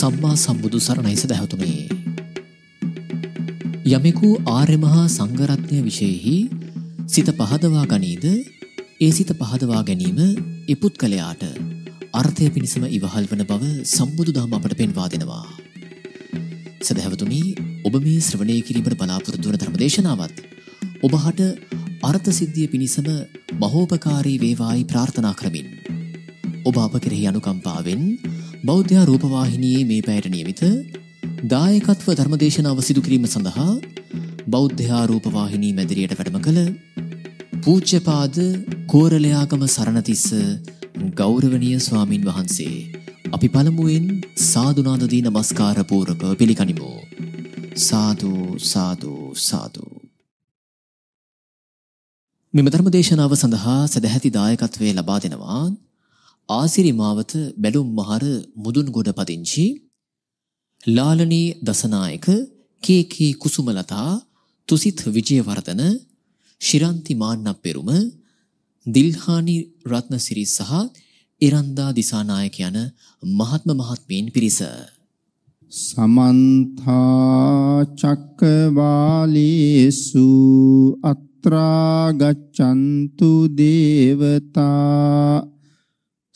සම්මා සම්බුදු සරණයි සදැහැතුමේ. යමෙකු ආර්ය මහා සංඝරත්නය විශේෂෙහි සිත පහදවා ගනීද ඒ සිත පහදවා ගැනීම ඒ පුත්කලයාට අර්ථය පිණිසම ඉවහල් වන බව සම්බුදුදහම අපට පෙන්වා දෙනවා. සදහැවතුනි ඔබ මේ ශ්‍රවණය කිරීමට බලාපොරොත්තු වන ධර්මදේශනාවත් ඔබ හට අර්ථ සිද්ධිය පිණිසම මහෝපකාරී වේවායි ප්‍රාර්ථනා කරමින් ඔබ අප කෙරෙහි අනුකම්පාවෙන් බෞද්ධ රූපවාහිනයේ මේ පැයට නියමිත දායකත්ව ධර්මදේශනාව සිදු කිරීම සඳහා බෞද්ධ රූපවාහිනී මැදිරියට වැඩම කළ පූජ්‍යපාද කෝරළයාගම සරණතිස්ස ගෞරවනීය ස්වාමින් වහන්සේ අපි පළමුවෙන් සාදුනාද දී නමස්කාර පූර්වක පිළිගනිමු සාදු සාදු සාදු මෙම ධර්මදේශනාව සඳහා සදැහැති දායකත්වයේ ලබා දෙනවා ආසිරි මාවත බැලුම් මහර මුදුන්ගොඩ පදිංචි ලාලනී දසනායක කේකී කුසුමලතා තුසිත් විජයවර්ධන ශිරන්ති මාන්නප්පෙරුම දිල්හානි රත්නසිරි සහ ඉරන්දා දිසානායක යන මහත්ම මහත්මීන් පිරිස සමන්ත චක්කවාලේසු අත්‍රා ගච්ඡන්තු දේවතා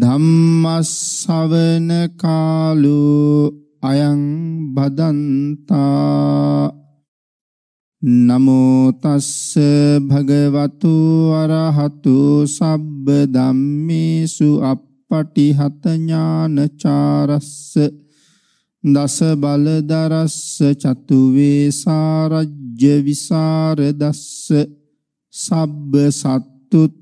ධම්මස්සවන කාලෝ අයං බදන්තා නමෝ තස්ස භගවතු අරහතු සබ්බ ධම්මේසු අප්පටිහත ඥානචාරස්ස දස බල දරස්ස චතු වේසාරජ්‍ය විසර දස්ස සබ්බ සත්තුත්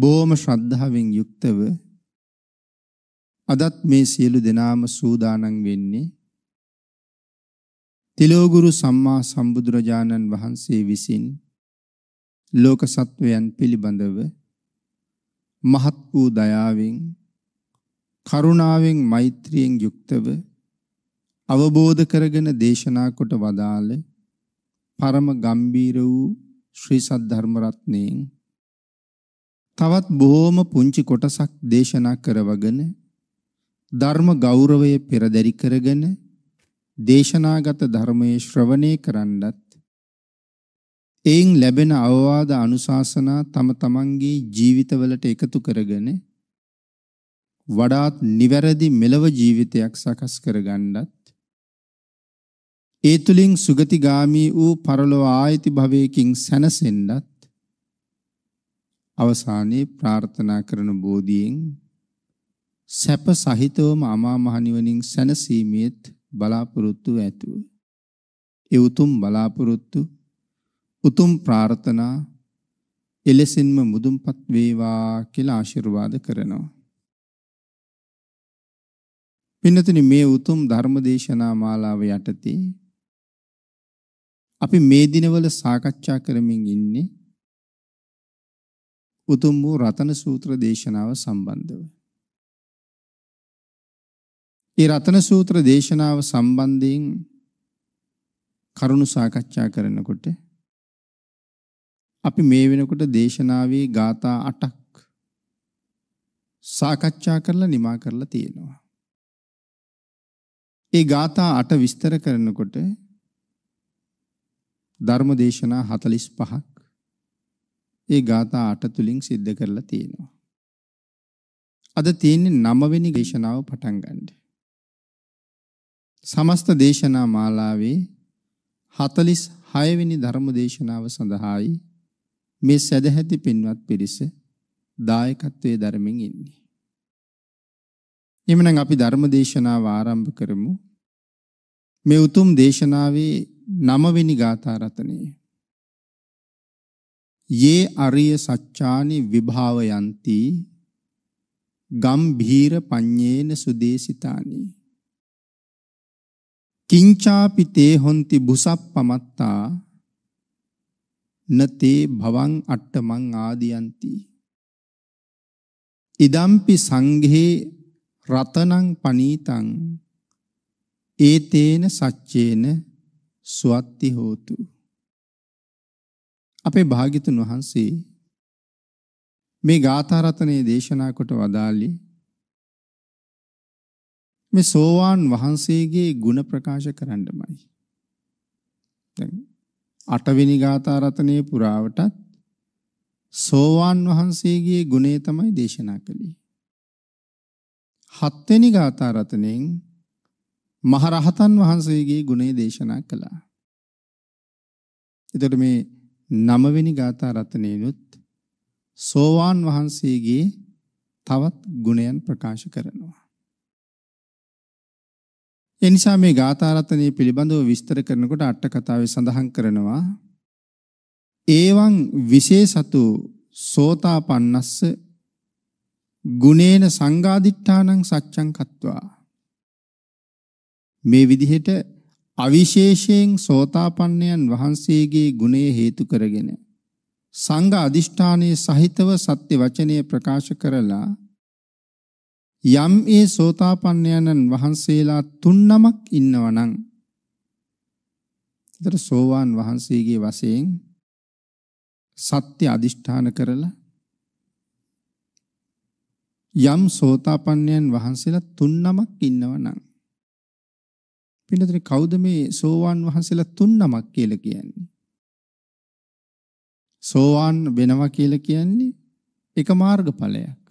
බොහොම ශ්‍රද්ධාවෙන් යුක්තව අදත් මේ සියලු දෙනාම සූදානම් වෙන්නේ තිලෝගුරු සම්මා සම්බුදුරජාණන් වහන්සේ විසින් ලෝක සත්වයන් පිළිබඳව මහත් වූ දයාවෙන් කරුණාවෙන් මෛත්‍රියෙන් යුක්තව අවබෝධ කරගෙන දේශනා කොට වදාළ පරම ගම්බීර වූ ශ්‍රී සද්ධර්ම රත්නයෙන් තවත් බොහෝම පුංචි කොටසක් දේශනා කරවගෙන ධර්ම ගෞරවය පෙරදරි කරගෙන දේශනාගත ධර්මයේ ශ්‍රවණය කරන්නත් එයින් ලැබෙන අවවාද අනුශාසනා තම තමන්ගේ ජීවිතවලට එකතු කරගෙන වඩාත් නිවැරදි මෙලව ජීවිතයක් සකස් කරගන්නත් ඒ තුලින් සුගතිගාමී වූ පරලෝ ආයති භවයකින් සැනසෙන්නත් අවසානයේ ප්‍රාර්ථනා කරන බෝධියෙන් සැප සහිතවම අමා මහ නිවනින් සැනසීමේත් බලාපොරොත්තු ඇතුව. ඒ උතුම් බලාපොරොත්තු උතුම් ප්‍රාර්ථනා එලෙසින්ම මුදුන්පත් වේවා කියලා ආශිර්වාද කරනවා. පින්නතුනි මේ උතුම් ධර්මදේශනා මාලාව යටතේ අපි මේ දිනවල සාකච්ඡා කරමින් ඉන්නේ උතුම් වූ රතන සූත්‍ර දේශනාව සම්බන්ධව. ඒ රතන සූත්‍ර දේශනාව සම්බන්ධයෙන් කරුණු සාකච්ඡා කරනකොට අපි මේ වෙනකොට දේශනාවේ ගාථා 8ක් සාකච්ඡා කරලා නිමා කරලා තියෙනවා. ඒ ගාථා 8 විස්තර කරනකොට ධර්ම දේශනා 45ක් ඒ ගාථා අට තුලින් සිද්ධ කරලා තියෙනවා. අද තියෙන්නේ නවවෙනි දේශනාව පටන් ගන්න. සමස්ත දේශනා මාලාවේ 46 වෙනි ධර්ම දේශනාව සඳහායි මේ සදැහැති පින්වත් පිරිස දායකත්වයේ ධර්මෙන් ඉන්නේ. එමනම් අපි ධර්ම දේශනාව ආරම්භ කරමු. මේ උතුම් දේශනාවේ 9 වෙනි ගාථා රත්නයේ යේ අරිය සච්ඡානි විභාවයන්ති ගම්භීර පඤ්ඤේන සුදේසිතානි කිංචාපිතේ හොಂತಿ බුසප්පමත්තා නතේ භවං අට්ඨමං ආදියන්ති ඉදම්පි සංඝේ රතනං පනීතං ඒතේන සච්චේන සුවත්ති හෝතු අපේ භාග්‍යතුන් වහන්සේ මේ ගාථා රත්නයේ දේශනා කොට වදාළේ මේ සෝවාන් වහන්සේගේ ගුණ ප්‍රකාශ කරන්නමයි. දැන් අටවෙනි ගාථා රත්නයේ පුරාවටත් සෝවාන් වහන්සේගේ ගුණය තමයි දේශනා කළේ. හත්වෙනි ගාථා රත්නයෙන් මහරහතන් වහන්සේගේ ගුණය දේශනා කළා. එතකොට මේ නවවෙනි ගාථා රත්නයේනුත් සෝවාන් වහන්සේගේ තවත් ගුණයන් ප්‍රකාශ කරනවා. එනිසා මේ ගාථා රත්නයේ පිළිබඳව විස්තර කරනකොට අට කතාවේ සඳහන් කරනවා ඒවං විශේෂතු සෝතාපන්නස්ස ගුණේන සංගාදිඨානං සච්ඡං කତ୍වා මේ විදිහට අවිශේෂයෙන් සෝතාපන්නයන් වහන්සේගේ ගුණය හේතු කරගෙන සංඝ අදිෂ්ඨානයේ සහිතව සත්‍ය වචනය ප්‍රකාශ කරලා යම් ඒ සෝතාපන්නයන්න් වහන්සේලා තුන් නමක් ඉන්නවනම් ඒතර සෝවාන් වහන්සේගේ වශයෙන් සත්‍ය අදිෂ්ඨාන කරලා යම් සෝතාපන්නයන් වහන්සේලා තුන් නමක් ඉන්නවනම් පින්නතනේ කවුද මේ සෝවාන් වහන්සේලා තුන් නමක් කියලා කියන්නේ? සෝවාන් වෙනවා කියලා කියන්නේ එක මාර්ගඵලයක්.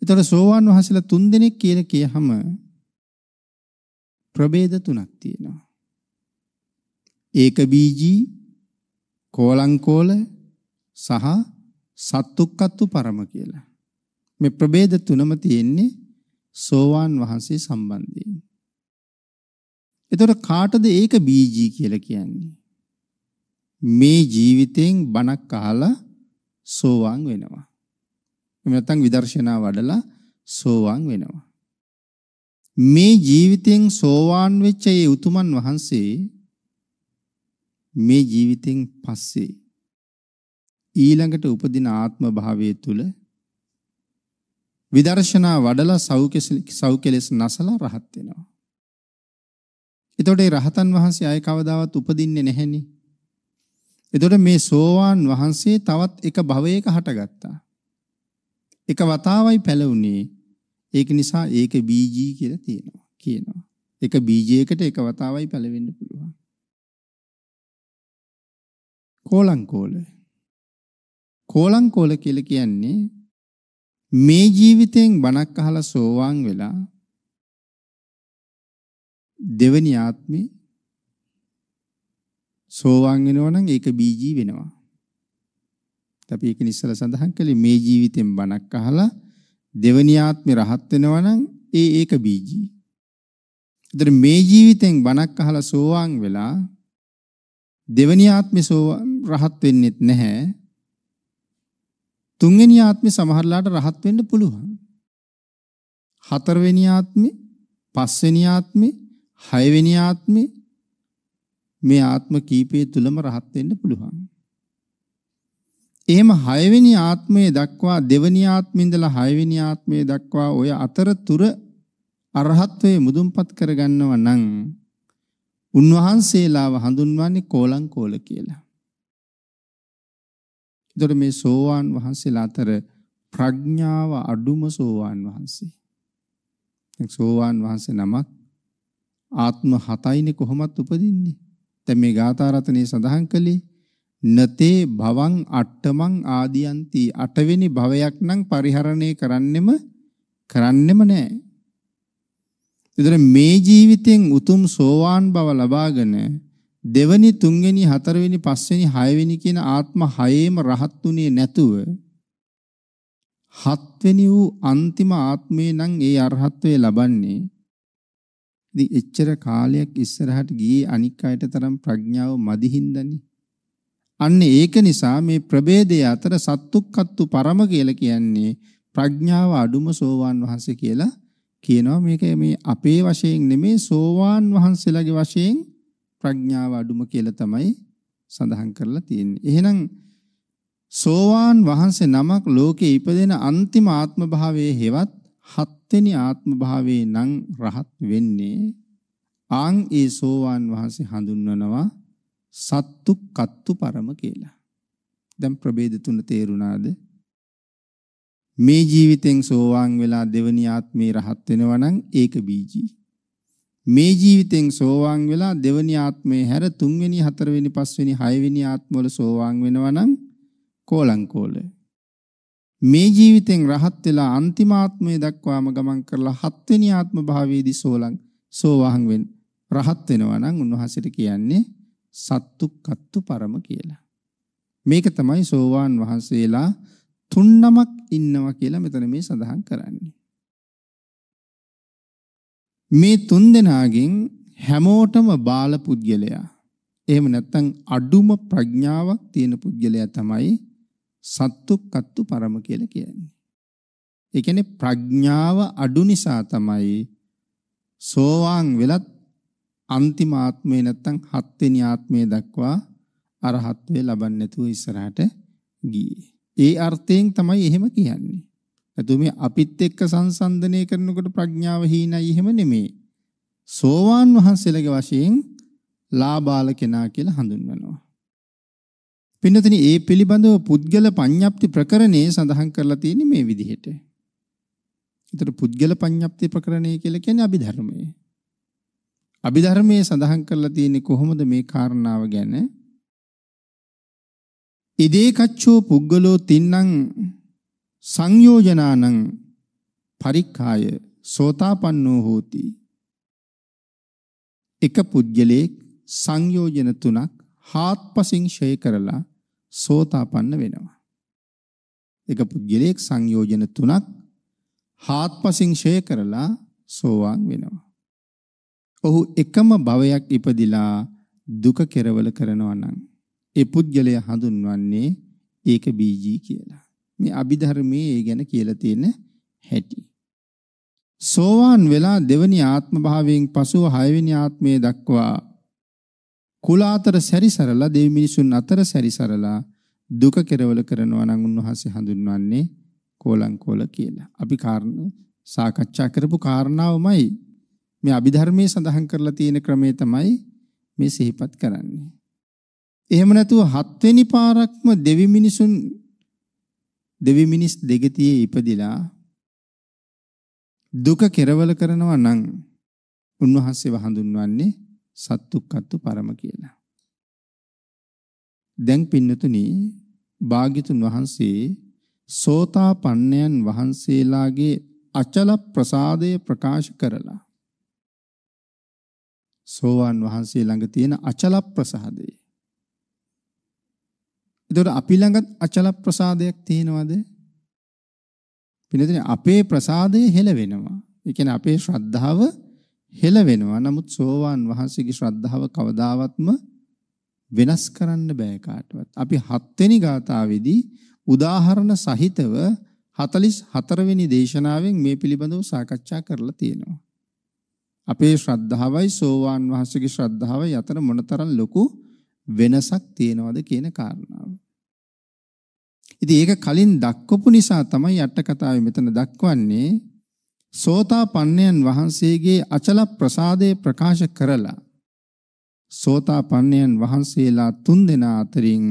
ඒතර සෝවාන් වහන්සේලා තුන් දෙනෙක් කියලා කියහම ප්‍රභේද තුනක් තියෙනවා. ඒක බීජී කෝලංකෝල සහ සත්තුක්කත්තු පරම කියලා. මේ ප්‍රභේද තුනම තියෙන්නේ සෝවාන් වහන්සේ සම්බන්ධයෙන්. එතොට කාටද ඒක බීජී කියල කියන්නේ. මේ ජීවිතයෙන් බණක් අහලා සෝවාන් වෙනවා. එමනත්තං විදර්ශනා වඩලා සෝවාන් වෙනවා. මේ ජීවිතයෙන් සෝවාන් වෙච්ච ඒ උතුමන් වහන්සේ මේ ජීවිතෙන් පස්සේ ඊළඟට උපදින ආත්ම භාවය තුල විදර්ශනා වඩලා සෞකෙලෙස් නසලා රහත් වෙනවා. එතකොට ඒ රහතන් වහන්සේ ආයි කවදාවත් උපදින්නේ නැහෙනි. එතකොට මේ සෝවාන් වහන්සේ තවත් එක භවයක හටගත්තා. එක වතාවයි පැලුණේ. ඒක නිසා ඒක බීජී කියලා තියෙනවා කියනවා. එක බීජයකට එක වතාවයි පැලවෙන්න පුළුවන්. කෝලංකෝල. කෝලංකෝල කියලා කියන්නේ මේ ජීවිතයෙන් බණක් අහලා සෝවාන් වෙලා දෙවෙනි ආත්මේ සෝවාන් වෙනවා නම් ඒක බීජී වෙනවා. අපි ඒක ඉස්සර සඳහන් කළේ මේ ජීවිතෙන් බණක් අහලා දෙවෙනි ආත්මේ රහත් වෙනවා නම් ඒ ඒක බීජී. ඒතර මේ ජීවිතෙන් බණක් අහලා සෝවාන් වෙලා දෙවෙනි ආත්මේ සෝවාන් රහත් වෙන්නෙත් නැහැ. තුන්වෙනි ආත්මේ සමහරලාට රහත් වෙන්න පුළුවන්. හතරවෙනි ආත්මේ පස්වෙනි ආත්මේ හයවෙනි ආත්මේ මේ ආත්ම කීපය තුලම රහත් වෙන්න පුළුවන්. එහෙම හයවෙනි ආත්මයේ දක්වා දෙවෙනි ආත්මේ ඉඳලා හයවෙනි ආත්මයේ දක්වා ඔය අතරතුර අරහත්වේ මුදුන්පත් කරගන්නව නම් උන්වහන්සේලාව හඳුන්වන්නේ කෝලං කෝල කියලා. ඒතර මේ සෝවාන් වහන්සේලා අතර ප්‍රඥාව අඩුම සෝවාන් වහන්සේ. සෝවාන් වහන්සේ නමක් ආත්ම හතයිනේ කොහොමත් උපදින්නේ. දැන් මේ ගාථා රත්නයේ සඳහන් කළේ නතේ භවං අට්ඨමං ආදියන්ති අටවෙනි භවයක් නම් පරිහරණය කරන්නෙම කරන්නෙම නෑ. ඒතර මේ ජීවිතෙන් උතුම් සෝවාන් බව ලබාගෙන දෙවනි තුන්වෙනි හතරවෙනි පස්වෙනි හයවෙනි කියන ආත්ම හයේම රහත්ුනේ නැතුව හත්වෙනි වූ අන්තිම ආත්මේ නම් ඒ අරහත්වේ ලබන්නේ ඉතින් එච්චර කාලයක් ඉස්සරහට ගියේ අනික් අයට තරම් ප්‍රඥාව මදි හින්දානේ. අන්න ඒක නිසා මේ ප්‍රභේදය අතර සත්තුක්කත්තු පරම කියලා කියන්නේ ප්‍රඥාව අඩුම සෝවාන් වහන්සේ කියලා කියනවා මේක මේ අපේ වශයෙන් නෙමේ සෝවාන් වහන්සේලාගේ වශයෙන් ප්‍රඥාව අඩුම කියලා තමයි සඳහන් කරලා තියෙන්නේ. එහෙනම් සෝවාන් වහන්සේ නමක් ලෝකේ ඉපදෙන අන්තිම ආත්ම භාවයේ හෙවත් හත්වෙනි ආත්ම භාවයේ නම් රහත් වෙන්නේ ආං ඒ සෝවාන් වහන්සේ හඳුන්වනවා සත්තු කත්තු පරම කියලා. දැන් ප්‍රභේද තුන තේරුණාද? මේ ජීවිතෙන් සෝවාන් වෙලා දෙවනි ආත්මේ රහත් වෙනවා නම් ඒක බීජී. මේ ජීවිතෙන් සෝවාන් වෙලා දෙවනි ආත්මේ හැර තුන්වෙනි හතරවෙනි පස්වෙනි හයවෙනි ආත්මවල සෝවාන් වෙනවා නම් කෝලං කෝලේ. මේ ජීවිතෙන් රහත් වෙලා අන්තිමාත්මය දක්වාම ගමන් කරලා හත්වෙනි ආත්ම භාවයේදී සෝලං සෝවාන් වෙන්න රහත් වෙනවා නම් උන්වහන්සේට කියන්නේ සත්තුක්කත්තු පරම කියලා. මේක තමයි සෝවාන් වහන්සේලා තුන් නමක් ඉන්නවා කියලා මෙතන මේ සඳහන් කරන්නේ. මේ තුන් දෙනාගෙන් හැමෝටම බාල පුද්ගලයා එහෙම නැත්නම් අඩුම ප්‍රඥාවක් තියෙන පුද්ගලයා තමයි සත්තුක්කත්තු පරම කියලා කියන්නේ. ඒ කියන්නේ ප්‍රඥාව අඩු නිසා තමයි සෝවාන් වෙලත් අන්තිම ආත්මේ නැත්තම් හත්වෙනි ආත්මේ දක්වා අරහත්වේ ලබන්නේ නැතුව ඉස්සරහට ගියේ. ඒ අර්ථයෙන් තමයි එහෙම කියන්නේ. නැතු මේ අපිත් එක්ක සංසන්දනය කරනකොට ප්‍රඥාව හීනයි එහෙම නෙමෙයි. සෝවාන් වහන්සේලගේ වශයෙන් ලාබාල කෙනා කියලා හඳුන්වනවා. පින්නතනි ඒ පිළිබඳව පුද්ගල පඤ්ඤප්ති ප්‍රකරණේ සඳහන් කරලා තියෙන්නේ මේ විදිහට. ඒතර පුද්ගල පඤ්ඤප්ති ප්‍රකරණේ කියලා කියන්නේ අභිධර්මයේ. අභිධර්මයේ සඳහන් කරලා තියෙන්නේ කොහොමද මේ කාරණාව ගැන? ඉදේ කච්චෝ පුද්ගලෝ තින්නම් සංයෝජනානං පරික්ඛාය සෝතාපන්නෝ හෝති එක පුද්ගලයෙක් සංයෝජන තුනක් හාත්පසින් ෂය කරලා සෝතාපන්න වෙනවා. එක පුද්ගලයෙක් සංයෝජන තුනක් හාත්පසින් ෂේ කරලා සෝවාන් වෙනවා. ඔහු එකම භවයක් ඉපදිලා දුක කෙරවල කරනවා නම් ඒ පුද්ගලයා හඳුන්වන්නේ ඒක බීජී කියලා. මේ අභිධර්මයේ ඒ ගැන කියලා තියෙන හැටි. සෝවාන් වෙලා දෙවනි ආත්ම භාවයෙන් පසුව හයවෙනි ආත්මයේ දක්වා කුල අතර සැරිසරලා දෙවි මිනිසුන් අතර සැරිසරලා දුක කෙරවල කරනවා නම් උන්වහන්සේ හඳුන්වන්නේ කෝලංකෝල කියලා. අපි කාරණා සාකච්ඡා කරපු කාරණාවමයි මේ අභිධර්මයේ සඳහන් කරලා තියෙන ක්‍රමය තමයි මේ සිහිපත් කරන්නේ. එහෙම නැතුව හත්වෙනි පාරක්ම දෙවි මිනිසුන් දෙවි මිනිස් දෙගතියේ ඉපදිලා දුක කෙරවල කරනවා නම් උන්වහන්සේව හඳුන්වන්නේ සත්තුක්කත්තු පරම කියලා. දැන් පින්නතුනි භාග්‍යතුන් වහන්සේ සෝතාපන්නයන් වහන්සේලාගේ අචල ප්‍රසාදය ප්‍රකාශ කරලා සෝවාන් වහන්සේ ළඟ තියෙන අචල ප්‍රසාදය. එතකොට අපි ළඟත් අචල ප්‍රසාදයක් තියෙනවද? පින්නතුනි අපේ ප්‍රසාදය හෙළ වෙනවා. ඒ කියන්නේ අපේ ශ්‍රද්ධාව හෙළ වෙනවා. නමුත් සෝවාන් වහන්සේගේ ශ්‍රද්ධාව කවදාවත්ම වෙනස් කරන්න බෑ කාටවත්. අපි හත්වෙනි ගාථාවේදී උදාහරණ සහිතව 44 වෙනි දේශනාවෙන් මේ පිළිබඳව සාකච්ඡා කරලා තියෙනවා. අපේ ශ්‍රද්ධාවයි සෝවාන් වහන්සේගේ ශ්‍රද්ධාවයි අතර මොනතරම් ලොකු වෙනසක් තියෙනවද කියන කාරණාව. ඉතින් ඒක කලින් දක්වපු නිසා තමයි අට කතාවේ මෙතන දක්වන්නේ සෝතාපන්නයන් වහන්සේගේ අචල ප්‍රසාදය ප්‍රකාශ කරලා සෝතාපන්නයන් වහන්සේලා තුන් දෙනා අතරින්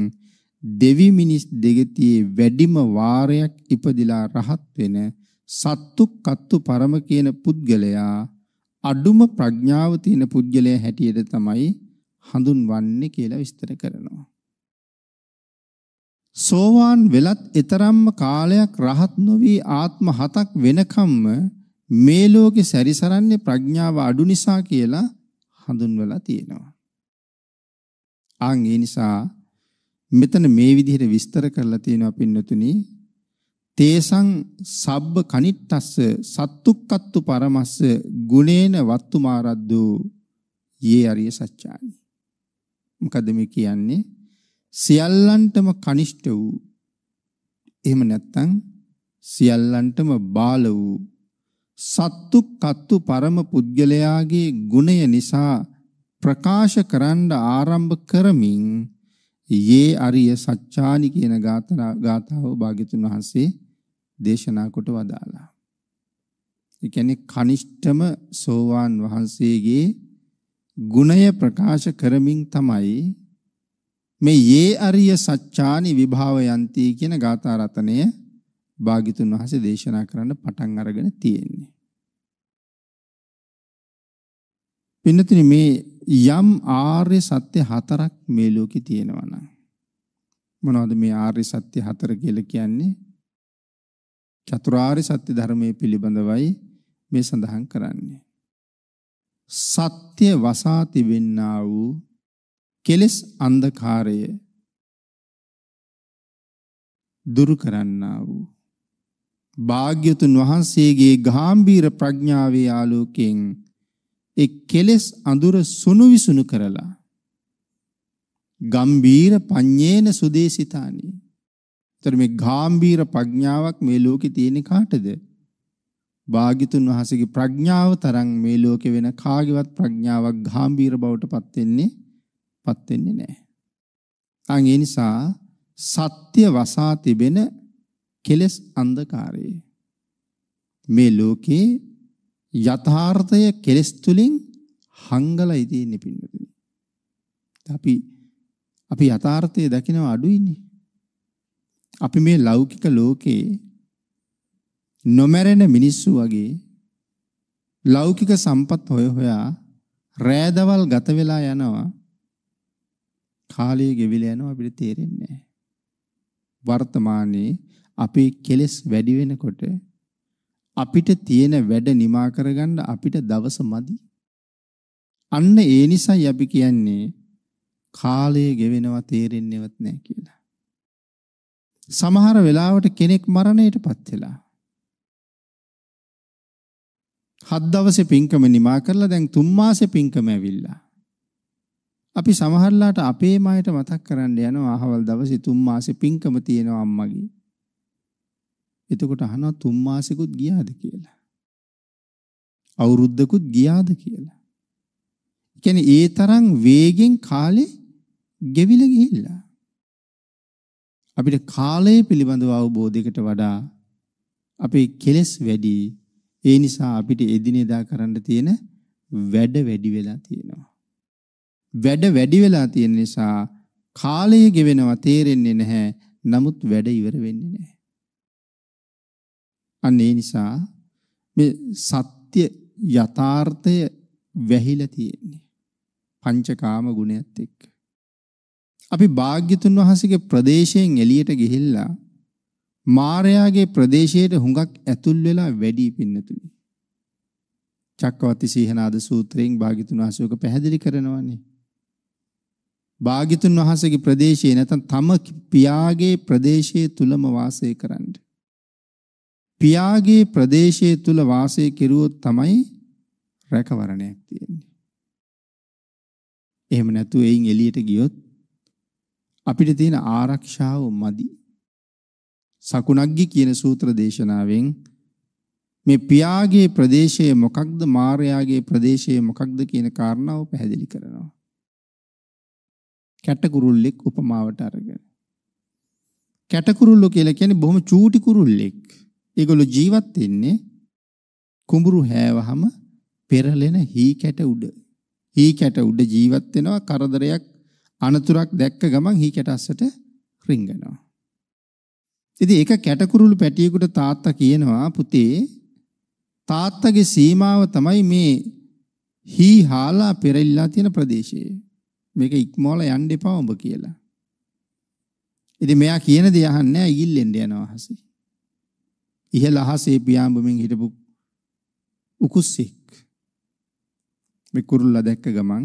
දෙවි මිනිස් දෙගතියේ වැඩිම වාරයක් ඉපදිලා රහත් වෙන සත්තු කත්තු පරම කියන පුද්ගලයා අඩුම ප්‍රඥාව තියෙන පුද්ගලයා හැටියට තමයි හඳුන්වන්නේ කියලා විස්තර කරනවා. සෝවාන් වෙලත් ඊතරම්ම කාලයක් රහත් නොවි ආත්ම හතක් වෙනකම්ම මේ ලෝකේ සැරිසරන්නේ ප්‍රඥාව අඩු නිසා කියලා හඳුන්වලා තියෙනවා. ආන් ඒ නිසා මෙතන මේ විදිහට විස්තර කරලා තියෙනවා පින්නතුනි තේසං සබ්බ කනිට්ටස්ස සත්තුක්කත්තු පරමස්ස ගුණේන වත්තු මාරද්දෝ යේ අරිය සත්‍යානි මොකද මේ කියන්නේ සියල්ලන්ටම කනිෂ්ඨ වූ එහෙම නැත්නම් සියල්ලන්ටම බාල වූ සත්තු කත්තු පරම පුද්ගලයාගේ ගුණය නිසා ප්‍රකාශ කරන්න ආරම්භ කරමින් යේ අරිය සච්චානි කියන ගාථාව භාග්‍යතුන් වහන්සේ දේශනා කොට වදාලා. ඒ කියන්නේ කනිෂ්ඨම සෝවාන් වහන්සේගේ ගුණය ප්‍රකාශ කරමින් තමයි මේ යේ අරිය සච්චානි විභාවයන්ති කියන ගාථා රත්නය භාග්‍යතුන් වහන්සේ දේශනා කරන්න පටන් අරගෙන තියෙන්නේ. පින්නතින මේ යම් ආර්ය සත්‍ය හතරක් මේ ලෝකේ තියෙනවා නම් මොනවද මේ ආර්ය සත්‍ය හතර කියලා කියන්නේ? චතුරාර්ය සත්‍ය ධර්මයේ පිළිබඳවයි මේ සඳහන් කරන්නේ. සත්‍ය වසා තිබෙන්නා වූ කෙලෙස් අන්ධකාරය දුරු කරන්නා වූ භාග්‍යතුන් වහන්සේගේ ගාම්භීර ප්‍රඥාවේ ආලෝකයෙන් ඒ කෙලෙස් අඳුර සුණු විසුණු කරලා ගම්බීර පඤ්ඤේන සුදේශිතානි. ତର මේ ගාම්භීර ප්‍රඥාවක් මේ ලෝකේ තියෙන කාටද? භාග්‍යතුන් වහන්සේගේ ප්‍රඥාව තරම් මේ ලෝකේ වෙන කාගේවත් ප්‍රඥාවක් ගාම්භීර බවට පත් වෙන්නේ පත් වෙන්නේ නැහැ. අන් ඒ නිසා සත්‍ය වසා තිබෙන කෙලෙස් අන්ධකාරයේ මේ ලෝකේ යථාර්ථය කෙලෙස් තුලින් හංගලයි තියෙන්නේ පින්නතුනි. අපි අපි යථාර්ථය දකිනව අඩුයිනේ. අපි මේ ලෞකික ලෝකේ නොමැරෙන මිනිස්සු වගේ ලෞකික සම්පත් හොය හොයා රෑදවල් ගත වෙලා යනවා කාලය ගෙවිලා යනවා අපිට තේරෙන්නේ නැහැ. වර්තමානයේ අපේ කෙලෙස් වැඩි වෙනකොට අපිට තියෙන වැඩ නිමා කරගන්න අපිට දවස මදි. අන්න ඒ නිසයි අපි කියන්නේ කාලය ගෙවෙනවා තේරෙන්නේවත් නැහැ කියලා. සමහර වෙලාවට කෙනෙක් මරණයටපත් වෙලා. හත් දවසේ පින්කම නිමා කරලා දැන් තුන් මාසේ පින්කම ඇවිල්ලා. අපි සමහරලාට අපේ මායට මතක් කරන්න යනවා අහවල් දවසේ තුන් මාසේ පින්කම තියෙනවා අම්මගේ. එතකොට අහනවා තුන් මාසෙකුත් ගියාද කියලා. අවුරුද්දකුත් ගියාද කියලා. කියන්නේ ඒ තරම් වේගෙන් කාලේ ගෙවිලා ගිහිල්ලා. අපිට කාලය පිළිබඳව අවබෝධයකට වඩා අපේ කෙලෙස් වැඩි. ඒ නිසා අපිට එදිනෙදා කරන්න තියෙන වැඩ වැඩි වෙලා තියෙනවා. වැඩ වැඩි වෙලා තියෙන නිසා කාලය ගෙවෙනවා තේරෙන්නේ නැහැ. නමුත් වැඩ ඉවර වෙන්නේ නැහැ. අන්න ඒ නිසා මේ සත්‍ය යථාර්ථය වැහිලා තියෙන්නේ. පංචකාම ගුණයත් එක්ක. අපි භාග්‍යතුන් වහන්සේගේ ප්‍රදේශයෙන් එළියට ගිහිල්ලා මාර්යාගේ ප්‍රදේශයට හුඟක් ඇතුල් වෙලා වැඩි පින්නතුනි. චක්කවති සීහනාද සූත්‍රයෙන් භාග්‍යතුන් වහන්සේක පැහැදිලි කරනවානේ. භාග්‍යතුන් වහන්සේගේ ප්‍රදේශයේ නැත්නම් තම පියාගේ ප්‍රදේශයේ තුලම වාසය කරන්නේ. පියාගේ ප්‍රදේශයේ තුල වාසය කෙරුවොත් තමයි රැකවරණයක් තියෙන්නේ. එහෙම නැතු එයින් එළියට ගියොත් අපිට තියෙන ආරක්ෂාව මදි. සකුණග්ගි කියන සූත්‍ර දේශනාවෙන් මේ පියාගේ ප්‍රදේශයේ මොකක්ද මාර්යාගේ ප්‍රදේශයේ මොකක්ද කියන කාරණාව පැහැදිලි කරනවා. කැටකුරුල්ලෙක් උපමාවට අරගෙන. කැටකුරුල්ලෝ කියලා කියන්නේ බොහොම චූටි කුරුල්ලෙක්. ඒගොල්ලෝ ජීවත් වෙන්නේ කුඹුරු හැවහම පෙරලෙන හී කැට උඩ. හී කැට උඩ ජීවත් වෙනවා කරදරයක් අනතුරක් දැක්ක ගමන් හී කැට අස්සට රිංගනවා. ඉතින් ඒක කැටකුරුළු පැටියෙකුට තාත්තා කියනවා පුතේ තාත්තගේ සීමාව තමයි මේ හී හාලා පෙරලිලා තියෙන ප්‍රදේශය. මේක ඉක්මවලා යන්න එපා ඔබ කියලා. ඉතින් මෙයා කියන දේ අහන්නේ ඇගිල්ලෙන් යනවා හසි. ඉහළ අහසේ පියාඹමින් හිටපු උකුස්සෙක් මේ කුරුල්ලා දැක්ක ගමන්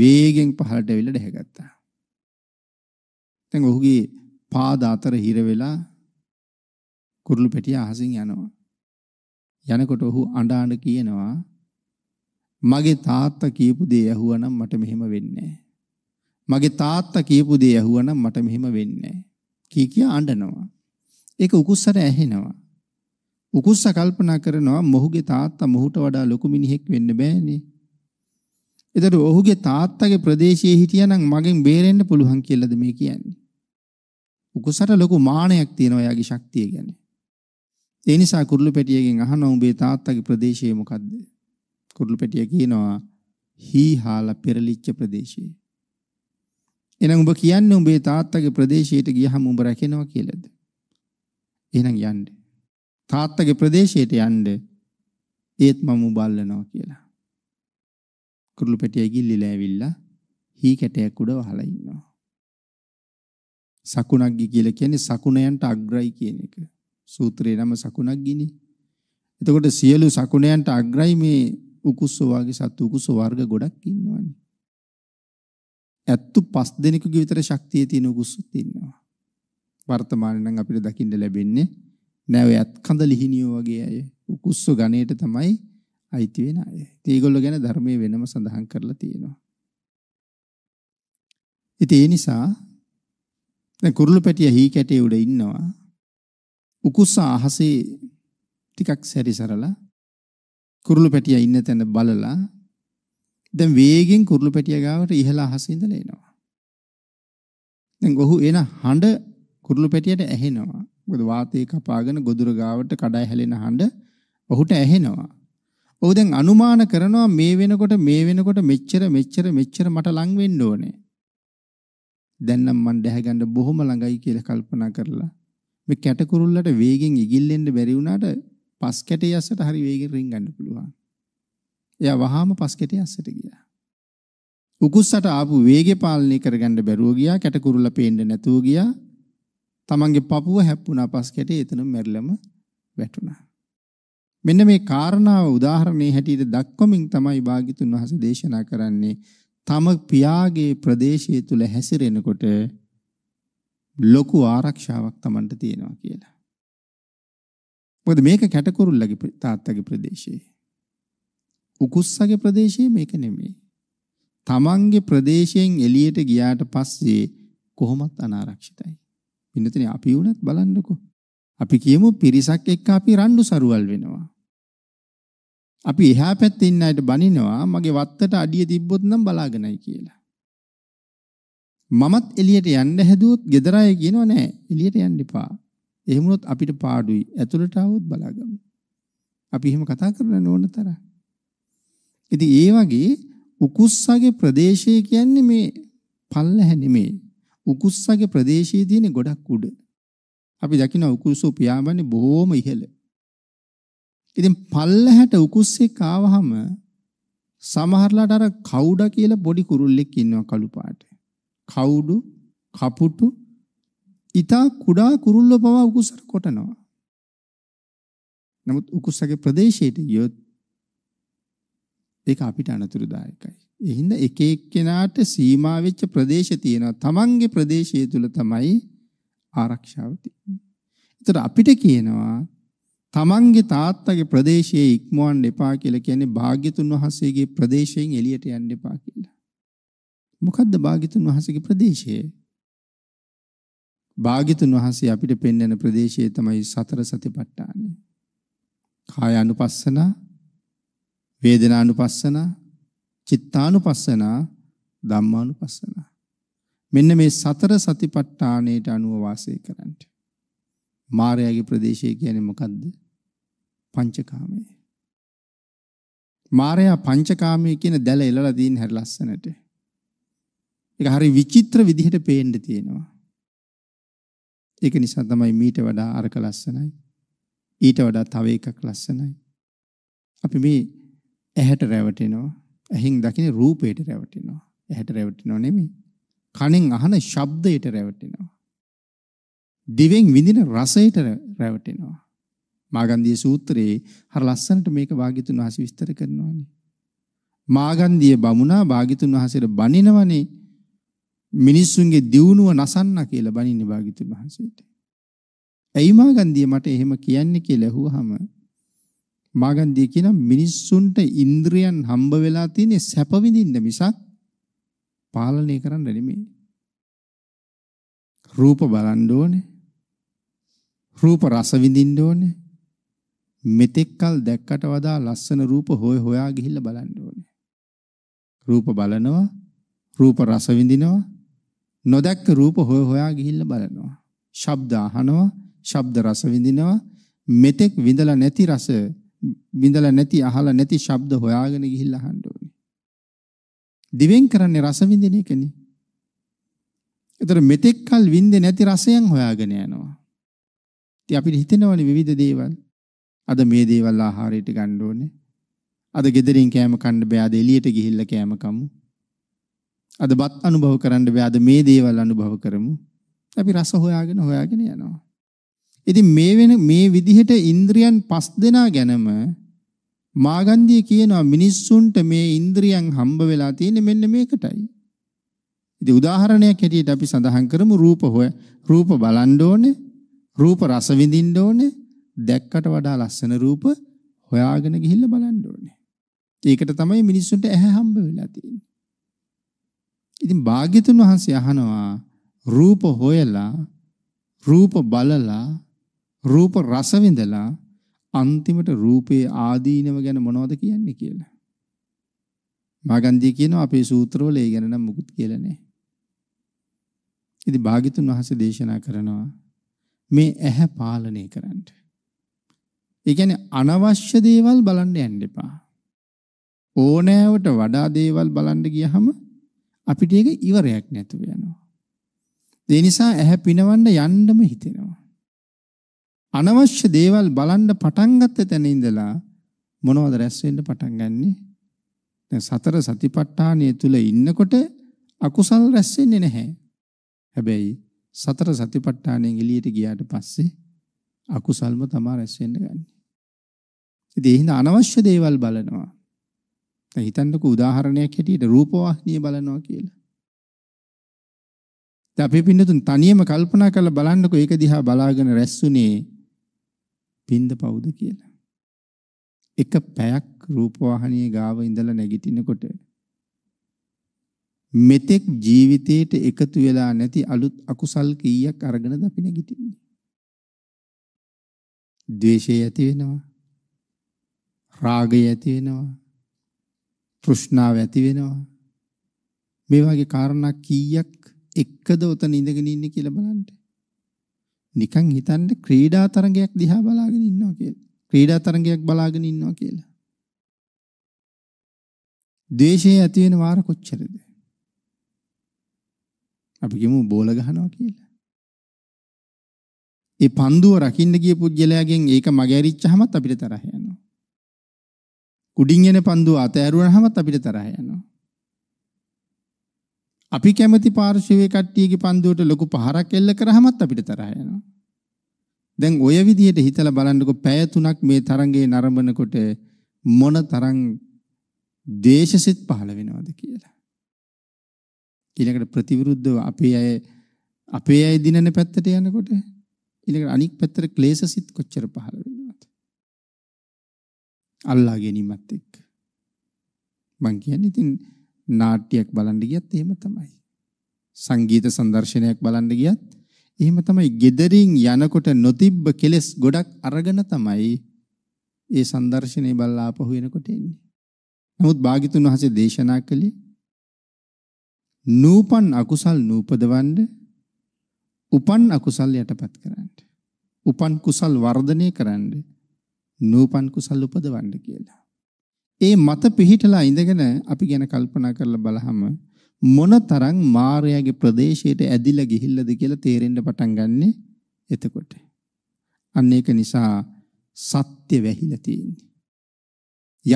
වේගෙන් පහළට වෙලා දැහැගත්තා. දැන් ඔහුගේ පාද අතර හිර වෙලා කුරුළු පැටිය අහසින් යනවා. යනකොට ඔහු අඬ අඬ කියනවා මගේ තාත්තා කියපු දේ ඇහුවනම් මට මෙහෙම වෙන්නේ මගේ තාත්තා කියපු දේ ඇහුවනම් මට මෙහෙම වෙන්නේ කී කියා අඬනවා. ඒක උකුස්සට ඇහෙනවා. උකුස්සා කල්පනා කරනවා මොහුගේ තාත්තා මොහුට වඩා ලොකු මිනිහෙක් වෙන්න බෑනේ. එතකොට ඔහුගේ තාත්තගේ ප්‍රදේශයේ හිටියනම් මගෙන් බේරෙන්න පුළුවන් කියලාද මේ කියන්නේ. උකුසට ලොකු මානයක් තියෙනවා එයාගේ ශක්තිය ගැන. ඒ නිසා කුරුළු පෙටියගෙන් අහනවා උඹේ තාත්තගේ ප්‍රදේශය මොකද්ද? කුරුළු පෙටිය කියනවා හීහාල පෙරලිච්ච ප්‍රදේශය. එහෙනම් උඹ කියන්නේ උඹේ තාත්තගේ ප්‍රදේශයට ගියහම උඹ රැකෙනවා කියලාද? එහෙනම් යන්නේ. තාත්තගේ ප්‍රදේශයට යන්න ඒත් මම උබල්නවා කියලා. කුරුළු පැටිය ගිල්ලිලා ඇවිල්ලා හී කැටයක් උඩ වහලා ඉන්නවා. සකුණග්ගි කියලා කියන්නේ සකුණයන්ට අග්‍රයි කියන එක. සූත්‍රයේ නම සකුණග්ගිනේ. එතකොට සියලු සකුණයන්ට අග්‍රයි මේ උකුස්ස වගේ සත්තු උකුස්ස වර්ග ගොඩක් ඉන්නවනේ. ඇත්තු පස් දෙනෙකුගේ විතර ශක්තිය තියෙන උකුස්සුත් ඉන්නවා. වර්තමානයේ නම් අපිට දකින්න ලැබෙන්නේ නැවයත් කඳ ලිහිණියෝ වගේ අය උකුස්ස ගණේට තමයි අයිති වෙන අය. ඉතින් ඒගොල්ලෝ ගැන ධර්මයේ වෙනම සඳහන් කරලා තියෙනවා. ඉතින් ඒ නිසා දැන් කුරුළු පැටිය හී කැටේ උඩ ඉන්නවා. උකුස්ස අහසේ ටිකක් සැරිසරලා කුරුළු පැටියා ඉන්න තැන බලලා දැන් වේගෙන් කුරුළු පැටියා ගාවට ඉහළ අහසේ ඉඳලා එනවා. දැන් ඔහු එන හඬ කුරුළු පැටියට ඇහෙනවා. මොකද වාතය කපාගෙන ගොදුර ගාවට කඩය හැලෙන හඬ ඔහුට ඇහෙනවා. ඔහු දැන් අනුමාන කරනවා මේ වෙනකොට මේ වෙනකොට මෙච්චර මෙච්චර මෙච්චර මට ලං වෙන්න ඕනේ. දැන් නම් මන් දැහැගන්න බොහොම ළඟයි කියලා කල්පනා කරලා මේ කැටකුරුල්ලට වේගෙන් ඉගිල්ලෙන්න බැරි වුණාට පස් කැටේ යස්සට හරි වේගෙන් රින්ගන්න පුළුවන්. එයා වහාම පස් කැටේ යස්සට ගියා. උකුස්සට ආපු වේගය පාලනය කරගන්න බැරුව ගියා කැටකුරුල්ල පේන්න නැතුව ගියා තමන්ගේ පපුව හැප්පුණා පස් කැටේ එතන මැරිලම වැටුණා. මෙන්න මේ කාරණාව උදාහරණයේ හැටියට දක්වමින් තමයි භාග්‍යතුන් වහන්සේ දේශනා කරන්නේ තම පියාගේ ප්‍රදේශය තුල හැසිරෙනකොට ලොකු ආරක්ෂාවක් Tamanට තියෙනවා කියලා. මොකද මේක කැටකුරුල්ලගේ තාත්තගේ ප්‍රදේශයේ. උකුස්සගේ ප්‍රදේශයේ මේක නෙමෙයි. Tamanගේ ප්‍රදේශයෙන් එළියට ගියාට පස්සේ කොහොමත් අනාරක්ෂිතයි. පින්නතනේ අපි වුණත් බලන්නකෝ. අපි කියමු පිරිසක් එක්ක අපි රණ්ඩු සරුවල් වෙනවා. අපි එහා පැත්තේ ඉන්න අයට බනිනවා මගේ වත්තට අඩිය තිබ්බොත් නම් බලාගෙනයි කියලා. මමත් එළියට යන්න හැදුවොත් ගෙදර අය කියනවා නෑ එළියට යන්න එපා. එහෙම වුණොත් අපිට පාඩුයි. ඇතුළට આવොත් බලාගමු. අපි එහෙම කතා කරන්න ඕන තරම්. ඉතින් ඒ වගේ උකුස්සගේ ප්‍රදේශය කියන්නේ මේ පල්ලැහැ නෙමෙයි. උකුස්සගේ ප්‍රදේශයේ තියෙන ගොඩක් උඩ. අපි දකින උකුස්ස පියාඹන්නේ බොහොම ඉහළ. ඉතින් පල්ලහැට උකුස්සෙක් ආවහම සමහරලාට අර කවුඩ කියලා පොඩි කුරුල්ලෙක් ඉන්නවා කළු පාට. කවුඩු, කපුටු, ඊතා කුඩා කුරුල්ලෝ පවා උකුස්සට කොටනවා. නමුත් උකුස්සගේ ප්‍රදේශයට ගියොත් ඒක අපිට අනතුරුදායකයි. එහෙනම් එක එක්කෙනාට සීමා වෙච්ච ප්‍රදේශ තියෙනවා. Tamange ප්‍රදේශය තුල තමයි ආරක්ෂාව තියෙන්නේ. ඒතර අපිට කියනවා Tamange තාත්තගේ ප්‍රදේශයේ ඉක්මවන්න එපා කියලා කියන්නේ භාග්‍යතුන් වහන්සේගේ ප්‍රදේශයෙන් එළියට යන්න එපා කියලා. මොකද්ද භාග්‍යතුන් වහන්සේගේ ප්‍රදේශය? භාග්‍යතුන් වහන්සේ අපිට පෙන්වන ප්‍රදේශය තමයි සතර සතිපට්ඨානය. කාය අනුපස්සන, වේදනා අනුපස්සන, චිත්තානුපස්සනා ධම්මානුපස්සනා. මෙන්න මේ සතර සතිපට්ඨානයට අනුව වාසය කරන්න. මායාවේ ප්‍රදේශය කියන්නේ මොකද්ද? පංචකාමය. මායා පංචකාමය කියන දැල එළලා දින් හැර ලස්සනට. ඒක හරි විචිත්‍ර විදිහට පේන්න තියෙනවා. ඒක නිසා තමයි මීට වඩා අරක ලස්සනයි. ඊට වඩා තව එකක් ලස්සනයි. අපි මේ ඇහැට රැවටෙනවා. ඇහෙන් දකින රූපයට රැවටෙනවා. ඇහැට රැවටෙනව නෙමෙයි. කනෙන් අහන ශබ්දයට රැවටෙනවා. දිවෙන් විඳින රසයට රැවටෙනවා. මාගන්ධිය සූත්‍රයේ හර ලස්සනට මේක වාග්‍යතුන් වහන්සේ විස්තර කරනවානේ. මාගන්ධිය බමුණා වාග්‍යතුන් වහන්සේට බණිනවනේ මිනිස්සුන්ගේ දියුණුව නසන්න කියලා බණින්නේ වාග්‍යතුන් වහන්සේට. ඇයි මාගන්ධිය මට එහෙම කියන්නේ කියලා ඇහුවහම මාගන්ධිය කියන මිනිස්සුන්ට ඉන්ද්‍රියන් හම්බ වෙලා තියෙන සැප විඳින්න මිසක් පාලනය කරන්න නෙමෙයි. රූප බලන්න ඕනේ. රූප රස විඳින්න ඕනේ. මෙතෙක්කල් දැක්කට වඩා ලස්සන රූප හොය හොයා ගිහිල්ලා බලන්න ඕනේ. රූප බලනවා, රූප රස විඳිනවා, නොදැක්ක රූප හොය හොයා ගිහිල්ලා බලනවා. ශබ්ද අහනවා, ශබ්ද රස විඳිනවා, මෙතෙක් විඳලා නැති රස විඳලා නැති අහලා නැති ශබ්ද හොයාගෙන ගිහිල්ලා අහන්න ඕනේ. දිවෙන් කරන්නේ රස විඳින එකනේ. ඒතර මෙතෙක් කල විඳේ නැති රසයන් හොයාගෙන යනවා. ඉතින් අපිට හිතෙනවනේ විවිධ දේවල්. අද මේ දේවල් ආහාරයට ගන්න ඕනේ. අද gederin කෑම කන්න බෑ අද එළියට ගිහිල්ලා කෑම කමු. අද බත් අනුභව කරන්න බෑ අද මේ දේවල් අනුභව කරමු. අපි රස හොයාගෙන හොයාගෙන යනවා. ඉතින් මේ වෙන මේ විදිහට ඉන්ද්‍රියන් පස් දෙනා ගැනම මාගන්දිය කියනවා මිනිස්සුන්ට මේ ඉන්ද්‍රියන් හම්බ වෙලා තියෙන්නේ මෙන්න මේකටයි. ඉතින් උදාහරණයක් හැටියට අපි සඳහන් කරමු රූප හොය රූප බලන්න ඕනේ රූප රස විඳින්න ඕනේ දැක්කට වඩා ලස්සන රූප හොයාගෙන ගිහිල්ලා බලන්න ඕනේ. ඒකට තමයි මිනිස්සුන්ට ඇහැ හම්බ වෙලා තියෙන්නේ. ඉතින් භාග්‍යතුන් වහන්සේ අහනවා රූප හොයලා රූප බලලා රූප රස විඳලා අන්තිමට රූපයේ ආදීනව ගැන මොනවද කියන්නේ කියලා. මාගන්දී කියනවා අපේ සූත්‍රවල ඒ ගැන නම් මුකුත් කියලා නැහැ. ඉතින් භාග්‍යතුන් වහන්සේ දේශනා කරනවා මේ ඇහැ පාලනය කරන්න. ඒ කියන්නේ අනවශ්‍ය දේවල් බලන්න යන්න එපා. ඕනෑවට වඩා දේවල් බලන්න ගියහම අපිට ඒක ඉවරයක් නැතුව යනවා. ඒ නිසා ඇහැ පිනවන්න යන්නම හිතෙනවා. අනවශ්‍ය දේවල් බලන්න පටන් ගත්ත තැන ඉඳලා මොනවද රැස් වෙන්න පටන් ගන්නෙ? දැන් සතර සතිපට්ඨානය තුල ඉන්නකොට අකුසල් රැස් වෙන්නේ නැහැ. හැබැයි සතර සතිපට්ඨානයෙන් එළියට ගියාට පස්සේ අකුසල්ම තමයි රැස් වෙන්න ගන්නෙ. ඉතින් ඒ හින්දා අනවශ්‍ය දේවල් බලනවා. දැන් හිතන්නකෝ උදාහරණයක් හැටියට රූපවාහිනිය බලනවා කියලා. දැන් අපි පින්නතුන් තනියම කල්පනා කරලා බලන්නකෝ ඒක දිහා බලාගෙන රැස්ුනේ පින්ද පවුද කියලා. එක පැයක් රූපවාහිනියේ ගාව ඉඳලා නැගිටිනකොට මෙතෙක් ජීවිතේට එකතු වෙලා නැති අලුත් අකුසල් කීයක් අරගෙනද අපි නැගිටින්නේ. ද්වේෂය ඇති වෙනවා. රාගය ඇති වෙනවා. තෘෂ්ණාව ඇති වෙනවා. මේ වගේ කාරණා කීයක් එක්කද උතන ඉඳගෙන ඉන්නේ කියලා බලන්න. නිකන් හිතන්න ක්‍රීඩා තරගයක් දිහා බලාගෙන ඉන්නවා කියලා. ක්‍රීඩා තරගයක් බලාගෙන ඉන්නවා කියලා. ද්වේෂය ඇති වෙන වාර කොච්චරද? අපි කියමු බෝල ගහනවා කියලා. ඒ පන්දුව රකින්න ගිය පුජ්‍යලයාගෙන් ඒක මගහැරිච්චහමත් අපිට තරහ යනවා. උඩින් එන පන්දුව අතෑරුණහමත් අපිට තරහ යනවා. අපි කැමති පාර්ශවයේ කට්ටියගේ පන්දුවට ලොකු පහරක් එල්ල කරාමත් අපිට තරහ යනවා. දැන් ඔය විදිහට හිතලා බලන්නකො පැය තුනක් මේ තරංගේ නරඹනකොට මොන තරම් දේශසිත පහළ වෙනවද කියලා. ඊළඟට ප්‍රතිවිරුද්ධව අපේ අය අපේ අය දිනන පැත්තට යනකොට ඊළඟට අනික් පැත්තට ක්ලේශසිත කොච්චර පහළ වෙනවද? අල්ලා ගැනීමත් එක්ක. මං කියන්නේ ඉතින් නාට්‍යයක් බලන්න ගියත් එහෙම තමයි. සංගීත සංදර්ශනයක් බලන්න ගියත් එහෙම තමයි. gederin යනකොට නොතිබ්බ කෙලෙස් ගොඩක් අරගෙන තමයි ඒ සංදර්ශනේ බලලා ආපහු එනකොට එන්නේ. නමුත් භාග්‍යතුන් වහන්සේ දේශනා කළේ නූපන් අකුසල් නූපදවන්න උපන් අකුසල් යටපත් කරන්න. උපන් කුසල් වර්ධනය කරන්න නූපන් කුසල් උපදවන්න කියලා. ඒ මත පිහිටලා ඉඳගෙන අපි ගැන කල්පනා කරලා බලහම මොනතරම් මායාවේ ප්‍රදේශයට ඇදිලා ගිහිල්ලාද කියලා තේරෙන්න පටන් ගන්නෙ එතකොට. අන්න ඒක නිසා සත්‍ය වැහිලා තියෙන්නේ.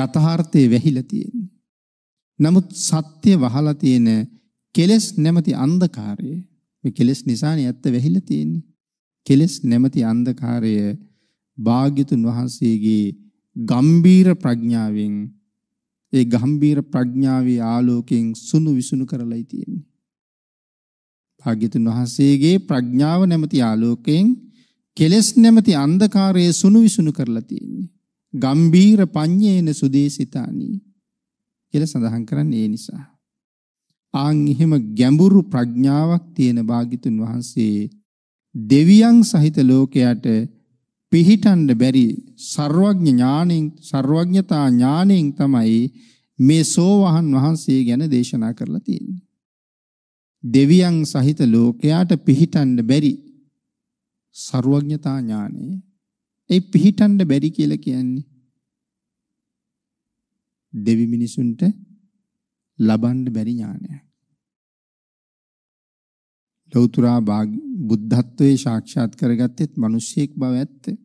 යථාර්ථය වැහිලා තියෙන්නේ. නමුත් සත්‍ය වහලා තියෙන කෙලෙස් නැමැති අන්ධකාරය මේ කෙලෙස් නිසානේ ඇත්ත වැහිලා තියෙන්නේ. කෙලෙස් නැමැති අන්ධකාරය භාග්‍යතුන් වහන්සේගේ ගම්බීර ප්‍රඥාවෙන් ඒ ගම්බීර ප්‍රඥාවේ ආලෝකයෙන් සුණු විසුණු කරලයි තියෙන්නේ. භාග්‍යතුන් වහන්සේගේ ප්‍රඥාව නැමැති ආලෝකයෙන් කෙලෙස් නැමැති අන්ධකාරයේ සුණු විසුණු කරලා තියෙන්නේ. ගම්බීර පඤ්ඤේන සුදේසිතානි කියලා සඳහන් කරන්නේ ඒ නිසා. ආන් එහෙම ගැඹුරු ප්‍රඥාවක් තියෙන භාග්‍යතුන් වහන්සේ දෙවියන් සහිත ලෝකයට පිහිටන්න බැරි ਸਰවඥ ඥාණයෙන් ਸਰවඥතා ඥාණයෙන් තමයි මේ සෝවහන් වහන්සේ ගැන දේශනා කරලා තියෙන්නේ. දෙවියන් සහිත ලෝකයාට පිහිටන්න බැරි ਸਰවඥතා ඥාණය. ඒ පිහිටන්න බැරි කියලා කියන්නේ දෙවි මිනිසුන්ට ලබන්න බැරි ඥානයක්. ලෞතර බුද්ධත්වයේ සාක්ෂාත් කරගත්තෙත් මිනිසියෙක් බව ඇත්තේ.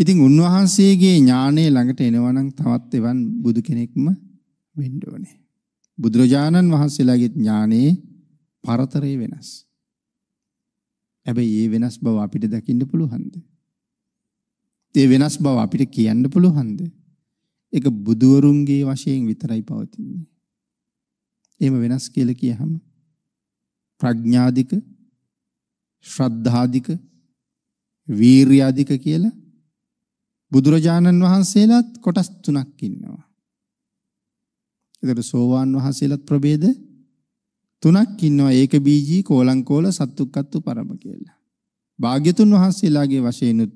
ඉතින් උන්වහන්සේගේ ඥානය ළඟට එනවා නම් තවත් එවන් බුදු කෙනෙක්ම වෙන්න ඕනේ. බුදුරජාණන් වහන්සේලාගේ ඥානයේ පරතරය වෙනස්. හැබැයි ඒ වෙනස් බව අපිට දකින්න පුළුවන්ද? ඒ වෙනස් බව අපිට කියන්න පුළුවන්ද? ඒක බුදුවරුන්ගේ වශයෙන් විතරයි පවතින්නේ. එහෙම වෙනස් කියලා කියහම ප්‍රඥාධික ශ්‍රද්ධාධික වීර්‍යාධික කියලා බුදුරජාණන් වහන්සේලාත් කොටස් තුනක් ඉන්නවා. ඒතර සෝවාන් වහන්සේලාත් ප්‍රභේද තුනක් ඉන්නවා. ඒක බීජී කෝලංකෝල සත්තුක්කත්තු පරම කියලා. භාග්‍යතුන් වහන්සේලාගේ වශයෙන්ුත්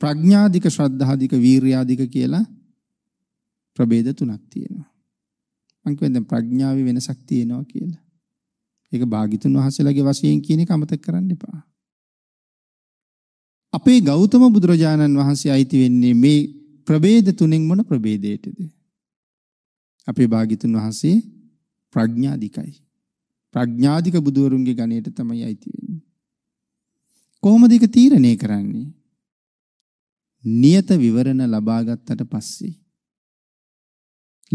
ප්‍රඥාධික ශ්‍රද්ධාධික වීරියාධික කියලා ප්‍රභේද තුනක් තියෙනවා. මං කියන්නේ ප්‍රඥාවේ වෙනසක් තියෙනවා කියලා. ඒක භාග්‍යතුන් වහන්සේලාගේ වශයෙන් කියන එක අමතක කරන්න එපා. අපේ ගෞතම බුදුරජාණන් වහන්සේ අයිති වෙන්නේ මේ ප්‍රභේද තුනෙන් මොන ප්‍රභේදයටද? අපේ භාග්‍යතුන් වහන්සේ ප්‍රඥාධිකයි. ප්‍රඥාධික බුදුවරුන්ගේ ගණයට තමයි අයිති වෙන්නේ. කොහොමද ඒක තීරණය කරන්නේ? නියත විවරණ ලබා ගත්තට පස්සේ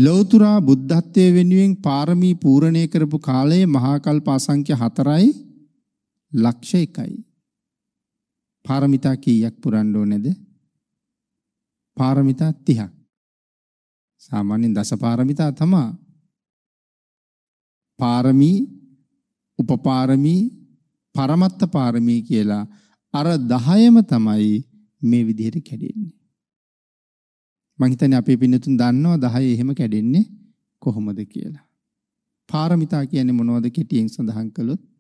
ලෞතර බුද්ධත්වයේ වෙනුවෙන් පාරමී පූර්ණේ කරපු කාලයේ මහා කල්ප අසංඛ්‍ය 4යි ලක්ෂ 1යි පාරමිතා කීයක් පුරන්න ඕනේද? පාරමිතා 30ක්. සාමාන්‍යයෙන් දස පාරමිතා තමයි. පාරමී, උපපාරමී, පරමත්ත පාරමී කියලා අර 10ම තමයි මේ විදිහට කැඩෙන්නේ. මං හිතන්නේ අපේ පින්නතුන් දන්නවා 10 එහෙම කැඩෙන්නේ කොහොමද කියලා. පාරමිතා කියන්නේ මොනවද කෙටියෙන් සඳහන් කළොත්?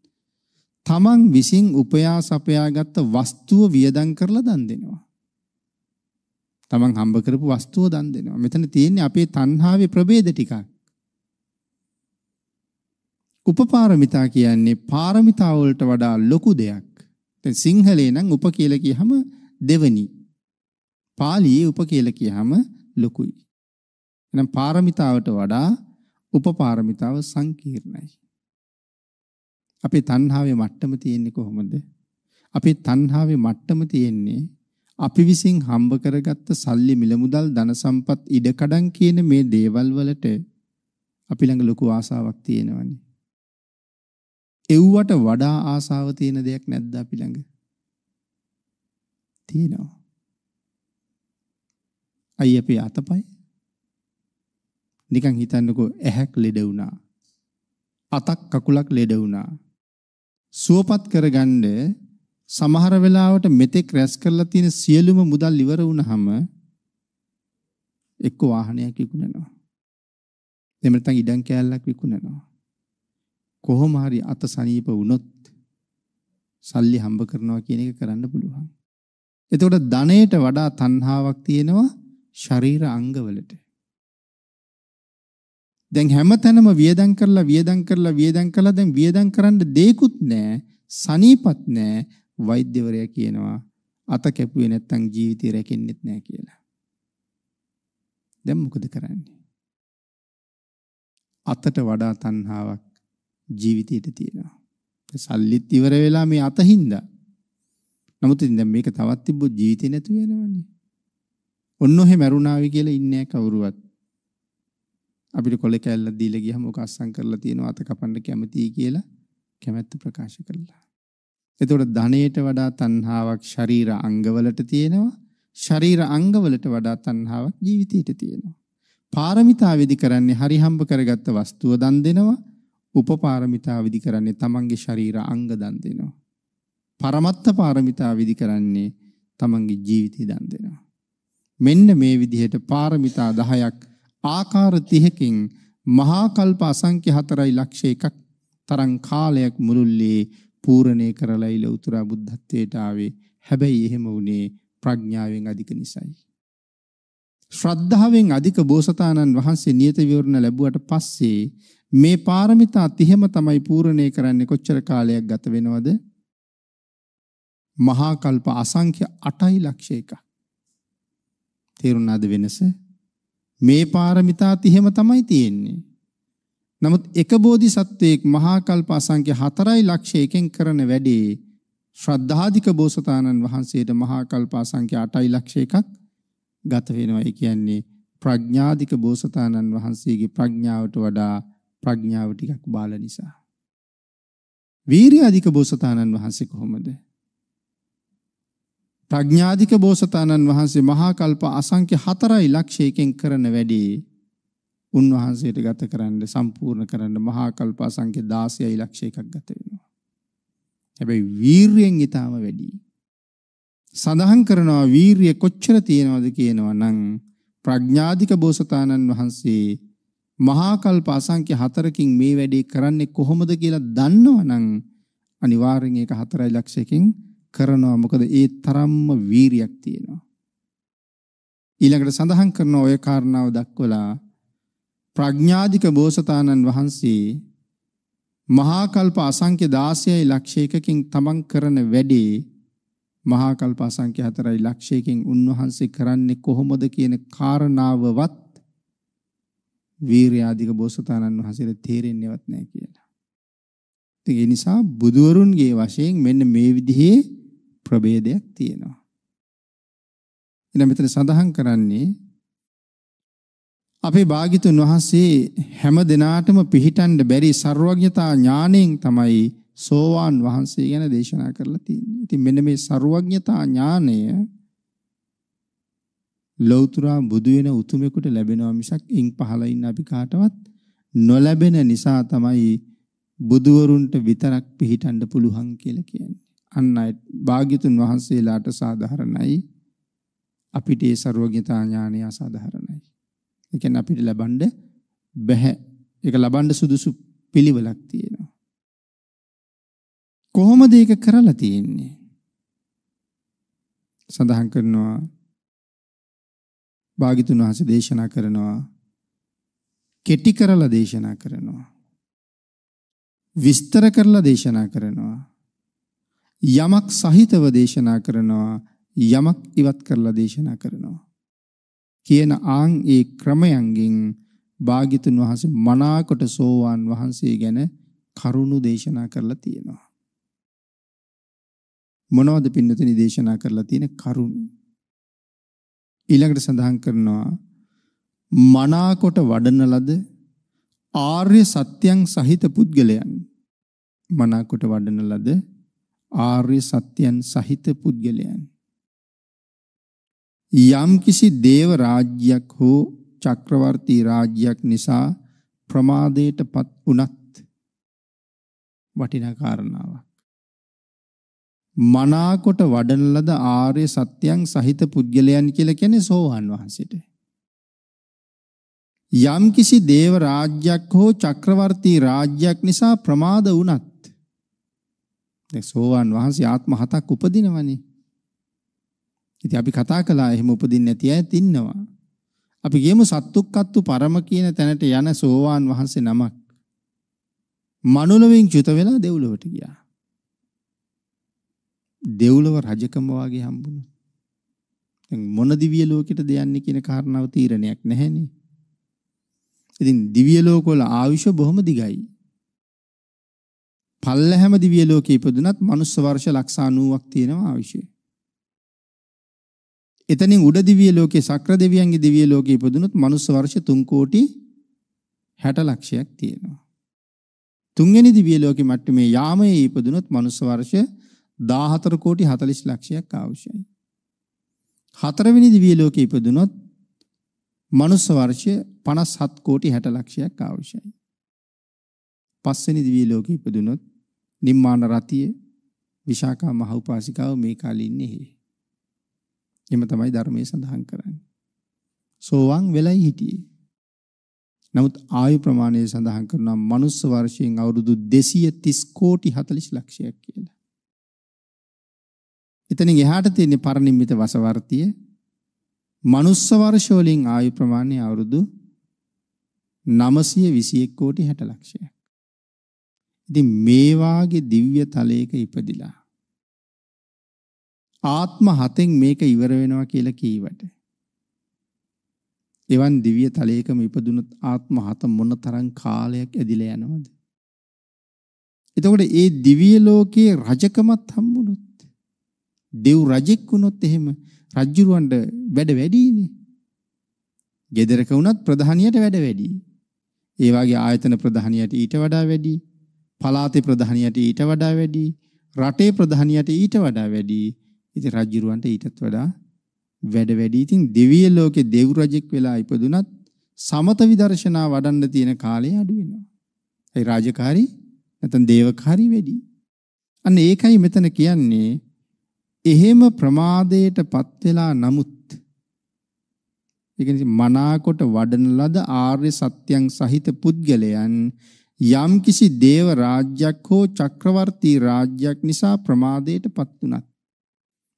තමන් විසින් උපයා සපයාගත් වස්තුව වියදම් කරලා දන් දෙනවා. තමන් හම්බ කරපු වස්තුව දන් දෙනවා. මෙතන තියෙන්නේ අපේ තණ්හාවේ ප්‍රභේද ටිකක්. උපපාරමිතා කියන්නේ පාරමිතා වලට වඩා ලොකු දෙයක්. දැන් සිංහලේ නම් උප කියලා කියහම දෙවනි. පාලියේ උප කියලා කියහම ලොකුයි. එහෙනම් පාරමිතාවට වඩා උපපාරමිතාව සංකීර්ණයි. අපේ තණ්හාවේ මට්ටම තියෙන්නේ කොහොමද? අපේ තණ්හාවේ මට්ටම තියෙන්නේ අපි විසින් හම්බ කරගත්ත සල්ලි මිලමුදල් ධන සම්පත් ඉඩකඩම් කියන මේ දේවල් වලට අපි ළඟ ලොකු ආසාවක් තියෙනවනේ. එව්වට වඩා ආසාව තියෙන දෙයක් නැද්ද අපි ළඟ? තියෙනවා. අයි අපි අතපය නිකන් හිතන්නකෝ ඇහැක් ලෙඩ වුණා. අතක් කකුලක් ලෙඩ වුණා. සුවපත් කරගන්න සමහර වෙලාවට මෙතෙක් රැස් කරලා තියෙන සියලුම මුදල් ඉවර වුණාම එක්ක වාහනයක් විකුණනවා. එහෙම නැත්නම් ඉඩම් කෑල්ලක් විකුණනවා. කොහොම හරි අත සනීප වුණොත් සල්ලි හම්බ කරනවා කියන එක කරන්න පුළුවන්. එතකොට ධනයට වඩා තණ්හාවක් තියෙනවා ශරීර අංගවලට. දැන් හැමතැනම වියදම් කරලා වියදම් කරලා වියදම් කළා දැන් වියදම් කරන්න දෙයක්ුත් නැහැ සනීපත් නැහැ වෛද්‍යවරයා කියනවා අත කැපුවේ නැත්තම් ජීවිතේ රැකෙන්නෙත් නැහැ කියලා. දැන් මොකද කරන්නේ? අතට වඩා තණ්හාවක් ජීවිතේට තියෙනවා. සල්ලිත් ඉවර වෙලා මේ අතින්දා. නමුත් ඉතින් මේක තවත් තිබ්බොත් ජීවිතේ නැතු වෙනවනේ. ඔන්න ඔහෙ මරුණාවි කියලා ඉන්නේ කවුරුවත්. අපිට කොලේ කැල්ලක් දීලා ගියහම ඔක අස්සම් කරලා තියෙනවා අත කපන්න කැමතියි කියලා කැමැත්ත ප්‍රකාශ කළා. එතකොට ධනයට වඩා තණ්හාවක් ශරීර අංගවලට තියෙනවා. ශරීර අංගවලට වඩා තණ්හාවක් ජීවිතයට තියෙනවා. පාරමිතා වෙදි කරන්නේ හරි හම්බ කරගත්ත වස්තුව දන් දෙනවා. උපපාරමිතා විදි කරන්නේ තමන්ගේ ශරීර අංග දන් දෙනවා. පරමත්ත පාරමිතා විදි කරන්නේ තමන්ගේ ජීවිතය දන් දෙනවා. මෙන්න මේ විදිහට පාරමිතා 10ක් ආකාර 30කින් මහා කල්ප අසංඛ්‍ය 4 ලක්ෂ එකක් තරම් කාලයක් මුළුල්ලේ පූර්ණේ කරලා ඉල උතුර බුද්ධත්වයට ආවේ. හැබැයි එහෙම වුණේ ප්‍රඥාවෙන් අධික නිසායි. ශ්‍රද්ධාවෙන් අධික බෝසතාණන් වහන්සේ නියත විවරණ ලැබුවට පස්සේ මේ පාරමිතා 30ම තමයි පූර්ණේ කරන්නේ කොච්චර කාලයක් ගත වෙනවද? මහා කල්ප අසංඛ්‍ය 8යි ලක්ෂ එක. තේරුණාද වෙනස? මේ පාරමිතා 30ම තමයි තියෙන්නේ. නමුත් එක බෝධිසත්වයක මහා කල්ප අසංඛ්‍ය 4 ලක්ෂ එකෙන් කරන වැඩේ ශ්‍රද්ධාධික බෝසතාණන් වහන්සේට මහා කල්ප අසංඛ්‍ය 8 ලක්ෂ එකක් ගත වෙනවායි කියන්නේ ප්‍රඥාධික බෝසතාණන් වහන්සේගේ ප්‍රඥාවට වඩා ප්‍රඥාව ටිකක් බාල නිසා. වීරිය අධික බෝසතාණන් වහන්සේ කොහොමද? ප්‍රඥාධික බෝසතාණන් වහන්සේ මහා කල්ප අසංඛ්‍ය 4 ලක්ෂයකින් කරන වැඩේ උන්වහන්සේට ගත කරන්න සම්පූර්ණ කරන්න මහා කල්ප අසංඛ්‍ය 16 ලක්ෂයකක් ගත වෙනවා. හැබැයි වීරියෙන් ඊටාම වැඩි. සඳහන් කරනවා වීරිය කොච්චර තියෙනවද කියනවා නම් ප්‍රඥාධික බෝසතාණන් වහන්සේ මහා කල්ප අසංඛ්‍ය 4කින් මේ වැඩේ කරන්නේ කොහොමද කියලා දන්නවනම් අනිවාර්යෙන් ඒක 4 ලක්ෂයකින් කරනවා. මොකද ඒ තරම්ම වීරියක් තියෙනවා. ඊළඟට සඳහන් කරන ඔය කාරණාව දක්වලා ප්‍රඥාධික බෝසතාණන් වහන්සේ මහා කල්ප අසංඛ්‍ය 16යි ලක්ෂයකකින් තමන් කරන වැඩේ මහා කල්ප අසංඛ්‍ය 4යි ලක්ෂයකින් උන්වහන්සේ කරන්නේ කොහොමද කියන කාරණාවවත් වීරයාධික බෝසතාණන් වහන්සේට තේරෙන්නේවත් නැහැ කියලා. ඉතින් ඒ නිසා බුදුවරුන්ගේ වශයෙන් මෙන්න මේ විදිහේ ප්‍රභේදයක් තියෙනවා. ඊළඟ මෙතන සඳහන් කරන්නේ අපේ භාග්‍යතුන් වහන්සේ හැම දිනාටම පිහිටන්න බැරි ਸਰවඥතා ඥාණයෙන් තමයි සෝවාන් වහන්සේ ගැන දේශනා කරලා තියෙන්නේ. ඉතින් මෙන්න මේ ਸਰවඥතා ඥාණය ලෞතර බුදු වෙන උතුමෙකුට ලැබෙනවා මිසක් ඉන් පහළ ඉන්න අපි කාටවත් නොලැබෙන නිසා තමයි බුදුවරුන්ට විතරක් පිහිටන්න පුළුවන් කියලා කියන්නේ. අන් අය භාග්‍යතුන් වහන්සේලාට සාධාරණයි අපිට ඒ ਸਰවඥතා ඥානය අසාධාරණයි. ඒ කියන්නේ අපිට ලබන්න බෑ. ඒක ලබන්න සුදුසු පිළිවෙලක් තියෙනවා. කොහොමද ඒක කරලා තියෙන්නේ? සඳහන් කරනවා භාග්‍යතුන් වහන්සේ දේශනා කරනවා කෙටි කරලා දේශනා කරනවා විස්තර කරලා දේශනා කරනවා යමක් සහිතව දේශනා කරනවා යමක් ඉවත් කරලා දේශනා කරනවා කියන ආන් ඒ ක්‍රමයන්ගෙන් භාග්‍යතුන් වහන්සේ මනාකොට සෝවාන් වහන්සේ ගැන කරුණු දේශනා කරලා තියෙනවා මොනවද පින්නතුනි දේශනා කරලා තියෙන කරුණු ඊළඟට සඳහන් කරනවා මනාකොට වඩන ලද ආර්ය සත්‍යයන් සහිත පුද්ගලයන් මනාකොට වඩන ලද ආර්ය සත්‍යයන් සහිත පුද්ගලයන්. යම්කිසි දේව රාජ්‍යයක් හෝ චක්‍රවර්ති රාජ්‍යයක් නිසා ප්‍රමාදයටපත් වුණත් වටිනා කාරණාවක්. මනාකොට වඩන ලද ආර්ය සත්‍යයන් සහිත පුද්ගලයන් කියලා කියන්නේ සෝවාන් වහන්සේට. යම්කිසි දේව රාජ්‍යයක් හෝ චක්‍රවර්ති රාජ්‍යයක් නිසා ප්‍රමාද වුණත් දැන් සෝවාන් වහන්සේ ආත්ම හතක් උපදිනවනේ. ඉතින් අපි කතා කළා එහෙම උපදින්නේ නැති අයත් ඉන්නවා. අපි ගියමු සත්තුක්කත්තු පරම කියන තැනට යන සෝවාන් වහන්සේ නමක්. මනුලොවින් චුත වෙලා දෙව්ලොවට ගියා. දෙව්ලොව රජකම වාගේ හම්බුණා. දැන් මොන දිව්‍ය ලෝකෙටද යන්නේ කියන කාරණාව තීරණයක් නැහැනේ. ඉතින් දිව්‍ය ලෝකවල ආයුෂ බොහොම දිගයි. පල්ලැහැම දිව්‍ය ලෝකයේ ඉපදුනත් මනුස්ස වර්ෂ ලක්ෂ 90ක් තියෙනවා ආවිෂය. එතනින් උඩ දිව්‍ය ලෝකයේ සක්‍ර දෙවියන්ගේ දිව්‍ය ලෝකයේ ඉපදුනොත් මනුස්ස වර්ෂ 3 කෝටි 60 ලක්ෂයක් තියෙනවා. තුන්වෙනි දිව්‍ය ලෝකයේ මට්ටමේ යාමයේ ඉපදුනොත් මනුස්ස වර්ෂ 14 කෝටි 40 ලක්ෂයක් අවශ්‍යයි. හතරවෙනි දිව්‍ය ලෝකයේ ඉපදුනොත් මනුස්ස වර්ෂ 57 කෝටි 60 ලක්ෂයක් අවශ්‍යයි. පස්වෙනි දිව්‍ය ලෝකයේ ඉපදුනොත් නිම්මාන රතිය විශාකා මහ උපාසිකාව මේ කාලේ ඉන්නේ හේ. එම තමයි ධර්මයේ සඳහන් කරන්නේ. සෝවාන් වෙලයි හිටියේ. නමුත් ආයු ප්‍රමාණය සඳහන් කරනවා මනුස්ස වර්ෂයෙන් අවුරුදු 230 කෝටි 40 ලක්ෂයක් කියලා. එතනින් එහාට තියෙන පරිනිම්මිත වසවර්තිය මනුස්ස වර්ෂ වලින් ආයු ප්‍රමාණය අවුරුදු 921 කෝටි 60 ලක්ෂයක්. ඉතින් මේ වාගේ දිව්‍ය තලයක ඉපදිලා ආත්ම හතෙන් මේක ඉවර වෙනවා කියලා කීවට එවන් දිව්‍ය තලයකම ඉපදුනොත් ආත්ම හත මොන තරම් කාලයක් ඇදිලා යනවද එතකොට ඒ දිව්‍ය ලෝකයේ රජකමත් හම්බුනොත් දෙව් රජෙක් වුණොත් එහෙම රජුරවඬ වැඩ වැඩිනේ ගෙදරක වුණත් ප්‍රධානියට වැඩ වැඩි ඒ වගේ ආයතන ප්‍රධානියට ඊට වඩා වැඩියි පලාතේ ප්‍රධානියට ඊට වඩා වැඩි, රටේ ප්‍රධානියට ඊට වඩා වැඩි. ඉතින් රජුරවන්ට ඊටත් වඩා වැඩ වැඩි. ඉතින් දෙවිය ලෝකේ දෙව් රජෙක් වෙලා ඉපදුනත් සමත විදර්ශනා වඩන්න තියෙන කාලය අඩු වෙනවා. ඒ රාජකාරී නැත්නම් දේවකාරී වැඩි. අන්න ඒකයි මෙතන කියන්නේ එහෙම ප්‍රමාදයටපත් වෙලා නමුත් ඒ කියන්නේ මනාකොට වඩන ලද ආර්ය සත්‍යයන් සහිත පුද්ගලයන් යම්කිසි දේව රාජ්‍යයක් හෝ චක්‍රවර්ති රාජ්‍යයක් නිසා ප්‍රමාදයට පත් වුණත්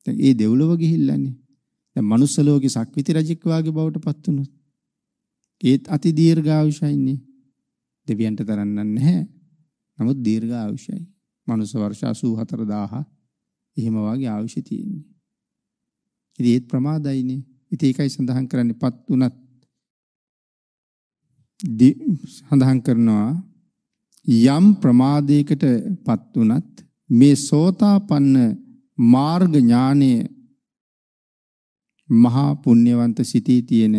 දැන් ඒ දෙව්ලොව ගිහිල්ලානේ දැන් මනුස්ස ලෝකේ සක්විති රජෙක් වාගේ බවට පත් වුණොත් ඒත් අති දීර්ඝායුෂයිනේ දෙවියන්ට තරන්නක් නැහැ නමුත් දීර්ඝායුෂයි මනුස්ස වර්ෂ 84000 එහෙම වාගේ ආයුෂ තියෙන්නේ ඉතින් ඒත් ප්‍රමාදයිනේ ඉතින් ඒකයි සඳහන් කරන්නේ පත් උනත් සඳහන් කරනවා යම් ප්‍රමාදයකටපත් උනත් මේ සෝතාපන්න මාර්ග ඥානයේ මහා පුණ්‍යවන්ත සිතේ තියෙන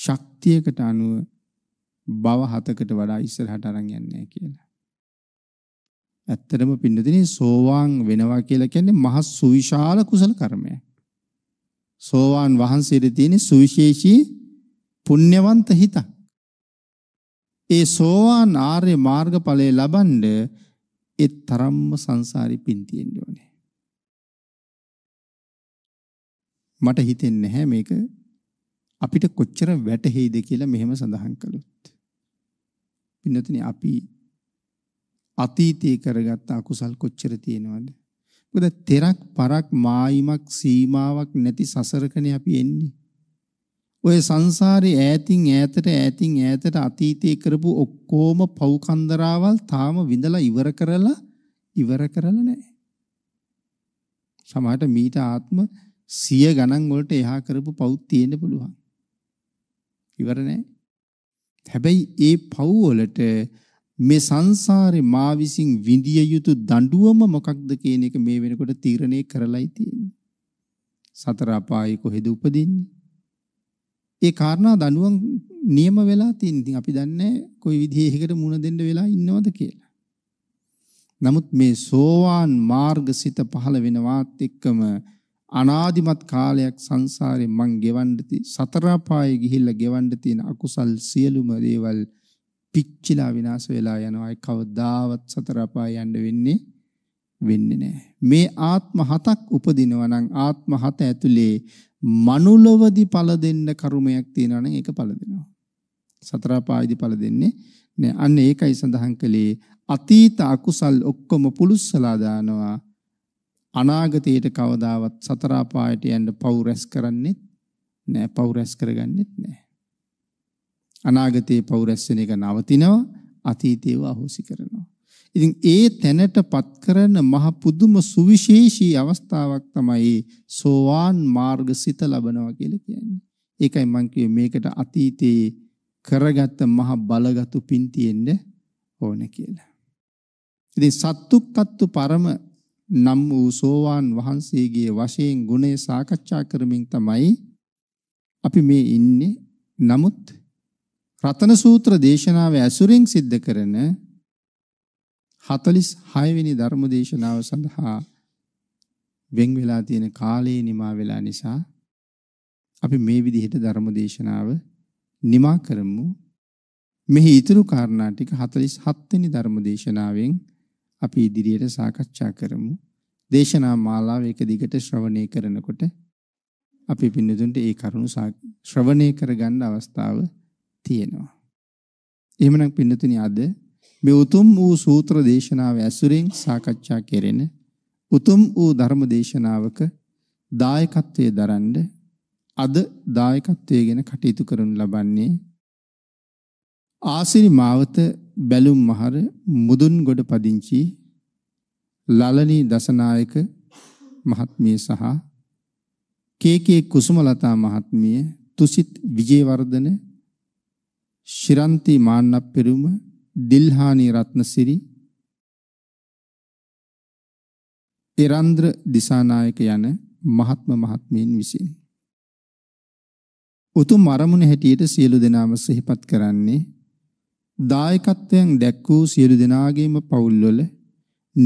ශක්තියකට අනුව භව හතකට වඩා ඉස්සරහට අරන් යන්නේ කියලා. ඇත්තටම පින්නදිනේ සෝවාන් වෙනවා කියලා කියන්නේ මහ සුවිශාල කුසල කර්මයක්. සෝවාන් වහන්සේට තියෙන සුවිශේෂී පුණ්‍යවන්ත හිතක්. ඒ සෝවාන් ආර්ය මාර්ගඵලයේ ලබන්න ඒ තරම්ම සංසාරේ පින් තියෙන්න ඕනේ. මට හිතෙන්නේ නැහැ මේක අපිට කොච්චර වැටහෙයිද කියලා මෙහෙම සඳහන් කළොත්. පින්නතනේ අපි අතීතයේ කරගත්ත අකුසල් කොච්චර තියෙනවද? මොකද තෙරක් පරක් මායිමක් සීමාවක් නැති සසරකනේ අපි එන්නේ. ඔය සංසාරේ ඈතින් ඈතට ඈතින් ඈතට අතීතේ කරපු ඔක්කොම පව්කන්දරාවල් තාම විඳලා ඉවර කරලා ඉවර කරලා නැහැ. සමහරට මීට ආත්ම 100 ගණන් වලට එහා කරපු පව් තියෙන්න පුළුවන්. ඉවර නැහැ. හැබැයි ඒ පව් වලට මේ සංසාරේ මා විසින් විඳිය යුතු දඬුවම මොකක්ද කියන එක මේ වෙනකොට තීරණය කරලයි තියෙන්නේ. සතර අපායේ කොහෙද උපදින්නේ? ඒ කාරණා දඬුවම් නියම වෙලා තියෙන. ඉතින් අපි දන්නේ කොයි විදිහේ එකකට මුණ දෙන්න වෙලා ඉන්නවද කියලා. නමුත් මේ සෝවාන් මාර්ගසිත පහළ වෙනවත් එක්කම අනාදිමත් කාලයක් සංසාරේ මං ගෙවන්න ති සතර පායේ ගිහිල්ලා ගෙවන්න තියෙන අකුසල් සියලුම දේවල් පිච්චිලා විනාශ වෙලා යනවා ඒ කවදාවත් සතර පාය යන්න වෙන්නේ වෙන්නේ නැහැ මේ ආත්ම හතක් උපදිනවා නම් ආත්ම හත ඇතුලේ මනුලවදි ඵල දෙන්න කර්මයක් තියෙනවා නම් ඒක ඵල දෙනවා. සතර පායිදි ඵල දෙන්නේ නෑ. අන්න ඒකයි සඳහන් කළේ අතීත අකුසල් ඔක්කොම පුලුස්සලා දානවා. අනාගතයට කවදාවත් සතර පායට යන්න පව් රැස් කරන්නෙත් නෑ. පව් රැස් කරගන්නෙත් නෑ. අනාගතයේ පව් රැස් වෙන එක නවතිනවා. අතීතේව අහෝසි කරනවා. ඉතින් ඒ තැනට පත් කරන මහ පුදුම සුවිශේෂී අවස්ථාවක් තමයි සෝවාන් මාර්ග සිත ලබනවා කියලා කියන්නේ. ඒකයි මම කිව්වේ මේකට අතීතේ කරගත්ත මහ බලගතු පින් තියෙන්න ඕන කියලා. ඉතින් සත්තුක්කත්තු පරම නම් වූ සෝවාන් වහන්සේගේ වශයෙන් ගුණය සාකච්ඡා කරමින් තමයි අපි මේ ඉන්නේ. නමුත් රතන සූත්‍ර දේශනාව ඇසුරින් සිද්ධ කරන 46 වෙනි ධර්ම දේශනාව සඳහා වෙන් වෙලා තියෙන කාලේ නිමා වෙලා නිසා අපි මේ විදිහට ධර්ම දේශනාව නිමා කරමු. මෙහි ඉතුරු කාරණා ටික 47 වෙනි ධර්ම දේශනාවෙන් අපි ඉදිරියට සාකච්ඡා කරමු. දේශනා මාලාව එක දිගට ශ්‍රවණය කරනකොට අපි පින්නතුන්ට ඒ කරුණු ශ්‍රවණය කරගන්න අවස්ථාව තියෙනවා. එහෙමනම් පින්නතුනි අද මේ උතුම් වූ සූත්‍ර දේශනාව ඇසුරෙන් සාකච්ඡා කෙරෙන උතුම් වූ ධර්ම දේශනාවක දායකත්වයේ දරන්න අද දායකත්වයේ ගැන කටයුතු කරනු ලබන්නේ ආසිරි මාවත බැලුම් මහර මුදුන්ගොඩ පදිංචි ලලනී දසනායක මහත්මිය සහ කේකේ කුසුමලතා මහත්මිය තුසිත් විජේවර්ධන ශිරන්ති මාන්නප්පෙරුම දිල්හානි රත්නසිරි ඉරන්ද්‍ර දිසානායක යන මහත්ම මහත්මීන් විසින් උතුම් අරමුණ හැටියට සියලු දෙනාම සිහිපත් කරන්නේ දායකත්වයෙන් දැක් වූ සියලු දෙනාගේම පවුල්වල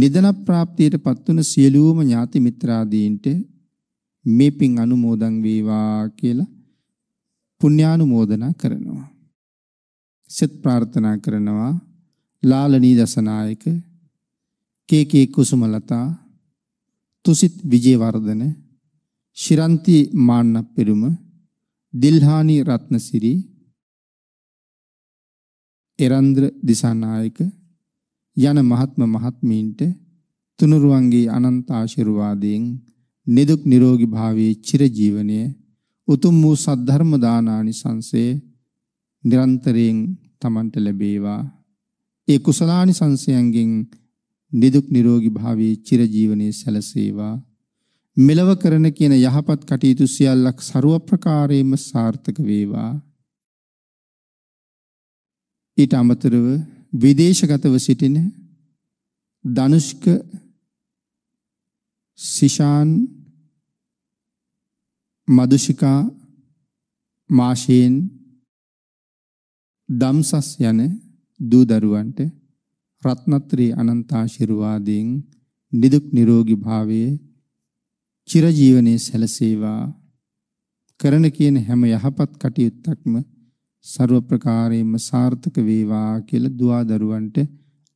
නිදන ප්‍රාප්තියට පත්වන සියලුම ඥාති මිත්‍රාදීන්ට මේ පින් අනුමෝදන් වේවා කියලා පුණ්‍යානුමෝදනා කරනවා සෙත් ප්‍රාර්ථනා කරනවා ලාලනී දසනායක කේකේ කුසුමලතා තුසිත් විජේවර්ධන ශිරන්ති මාන්නපෙරුම දිල්හානි රත්නසිරි එරන්ද්‍ර දිසානායක යන මහත්ම මහත්මීන්ට තුනුරුවන්ගේ අනන්ත ආශිර්වාදයෙන් නිදුක් නිරෝගී භාවයේ චිරජීවනයේ උතුම් වූ සද්ධර්ම දානානිසංසයේ නිරන්තරයෙන් තමන්ට ලැබේවා. ඒ කුසලානි සංසයන්ගෙන් නිදුක් නිරෝගී භාවී චිරජීවනයේ සැලසේවා. මෙලව කරන කියන යහපත් කටයුතු සියල්ලක් ਸਰව ප්‍රකාරයෙන්ම සාර්ථක වේවා. ඊට අමතරව විදේශගතව සිටින ධනුෂ්ක සිෂාන් මදුෂිකා මාෂේන් දම්සස් යන දූ දරුවන්ට රත්නත්‍රී අනන්ත ආශිර්වාදයෙන් නිදුක් නිරෝගී භාවයේ චිරජීවනයේ සැලසේවා කරන කියන හැම යහපත් කටයුත්තක්ම ਸਰව ප්‍රකාරයෙන්ම සාර්ථක වේවා කියලා දුවා දරුවන්ට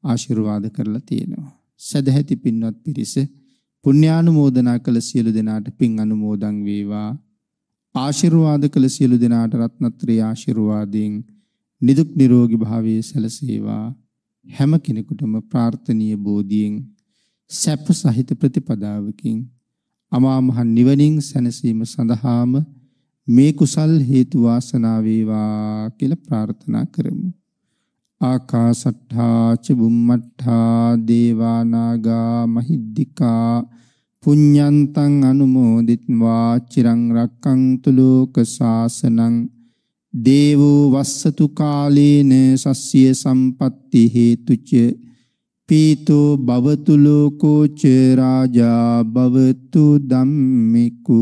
ආශිර්වාද කරලා තියෙනවා. සදැහැති පින්වත් පිරිස පුණ්‍යානුමෝදනා කළ සියලු දෙනාට පින් අනුමෝදන් වේවා. ආශිර්වාද කළ සියලු දෙනාට රත්නත්‍රී ආශිර්වාදයෙන් නිදුක් නිරෝගී භාවයේ සැලසේවා හැම කෙනෙකුටම ප්‍රාර්ථනීය බෝධියෙන් සැප සහිත ප්‍රතිපදාවකින් අමා මහ නිවනින් සැනසීම සඳහාම මේ කුසල් හේතු වාසනා වේවා කියලා ප්‍රාර්ථනා කරමු. ආකාසට්ඨා ච බුම්මට්ඨා දේවා නාග මහිද්దికා පුඤ්ඤන්තං අනුමෝදිත්වා චිරං රක්කන්තු ලෝක සාසනං දේවෝ වස්සතු කාලේන සස්සිය සම්පatti හේතුච පීතෝ භවතු ලෝකෝ ච රාජා භවතු ධම්මිකෝ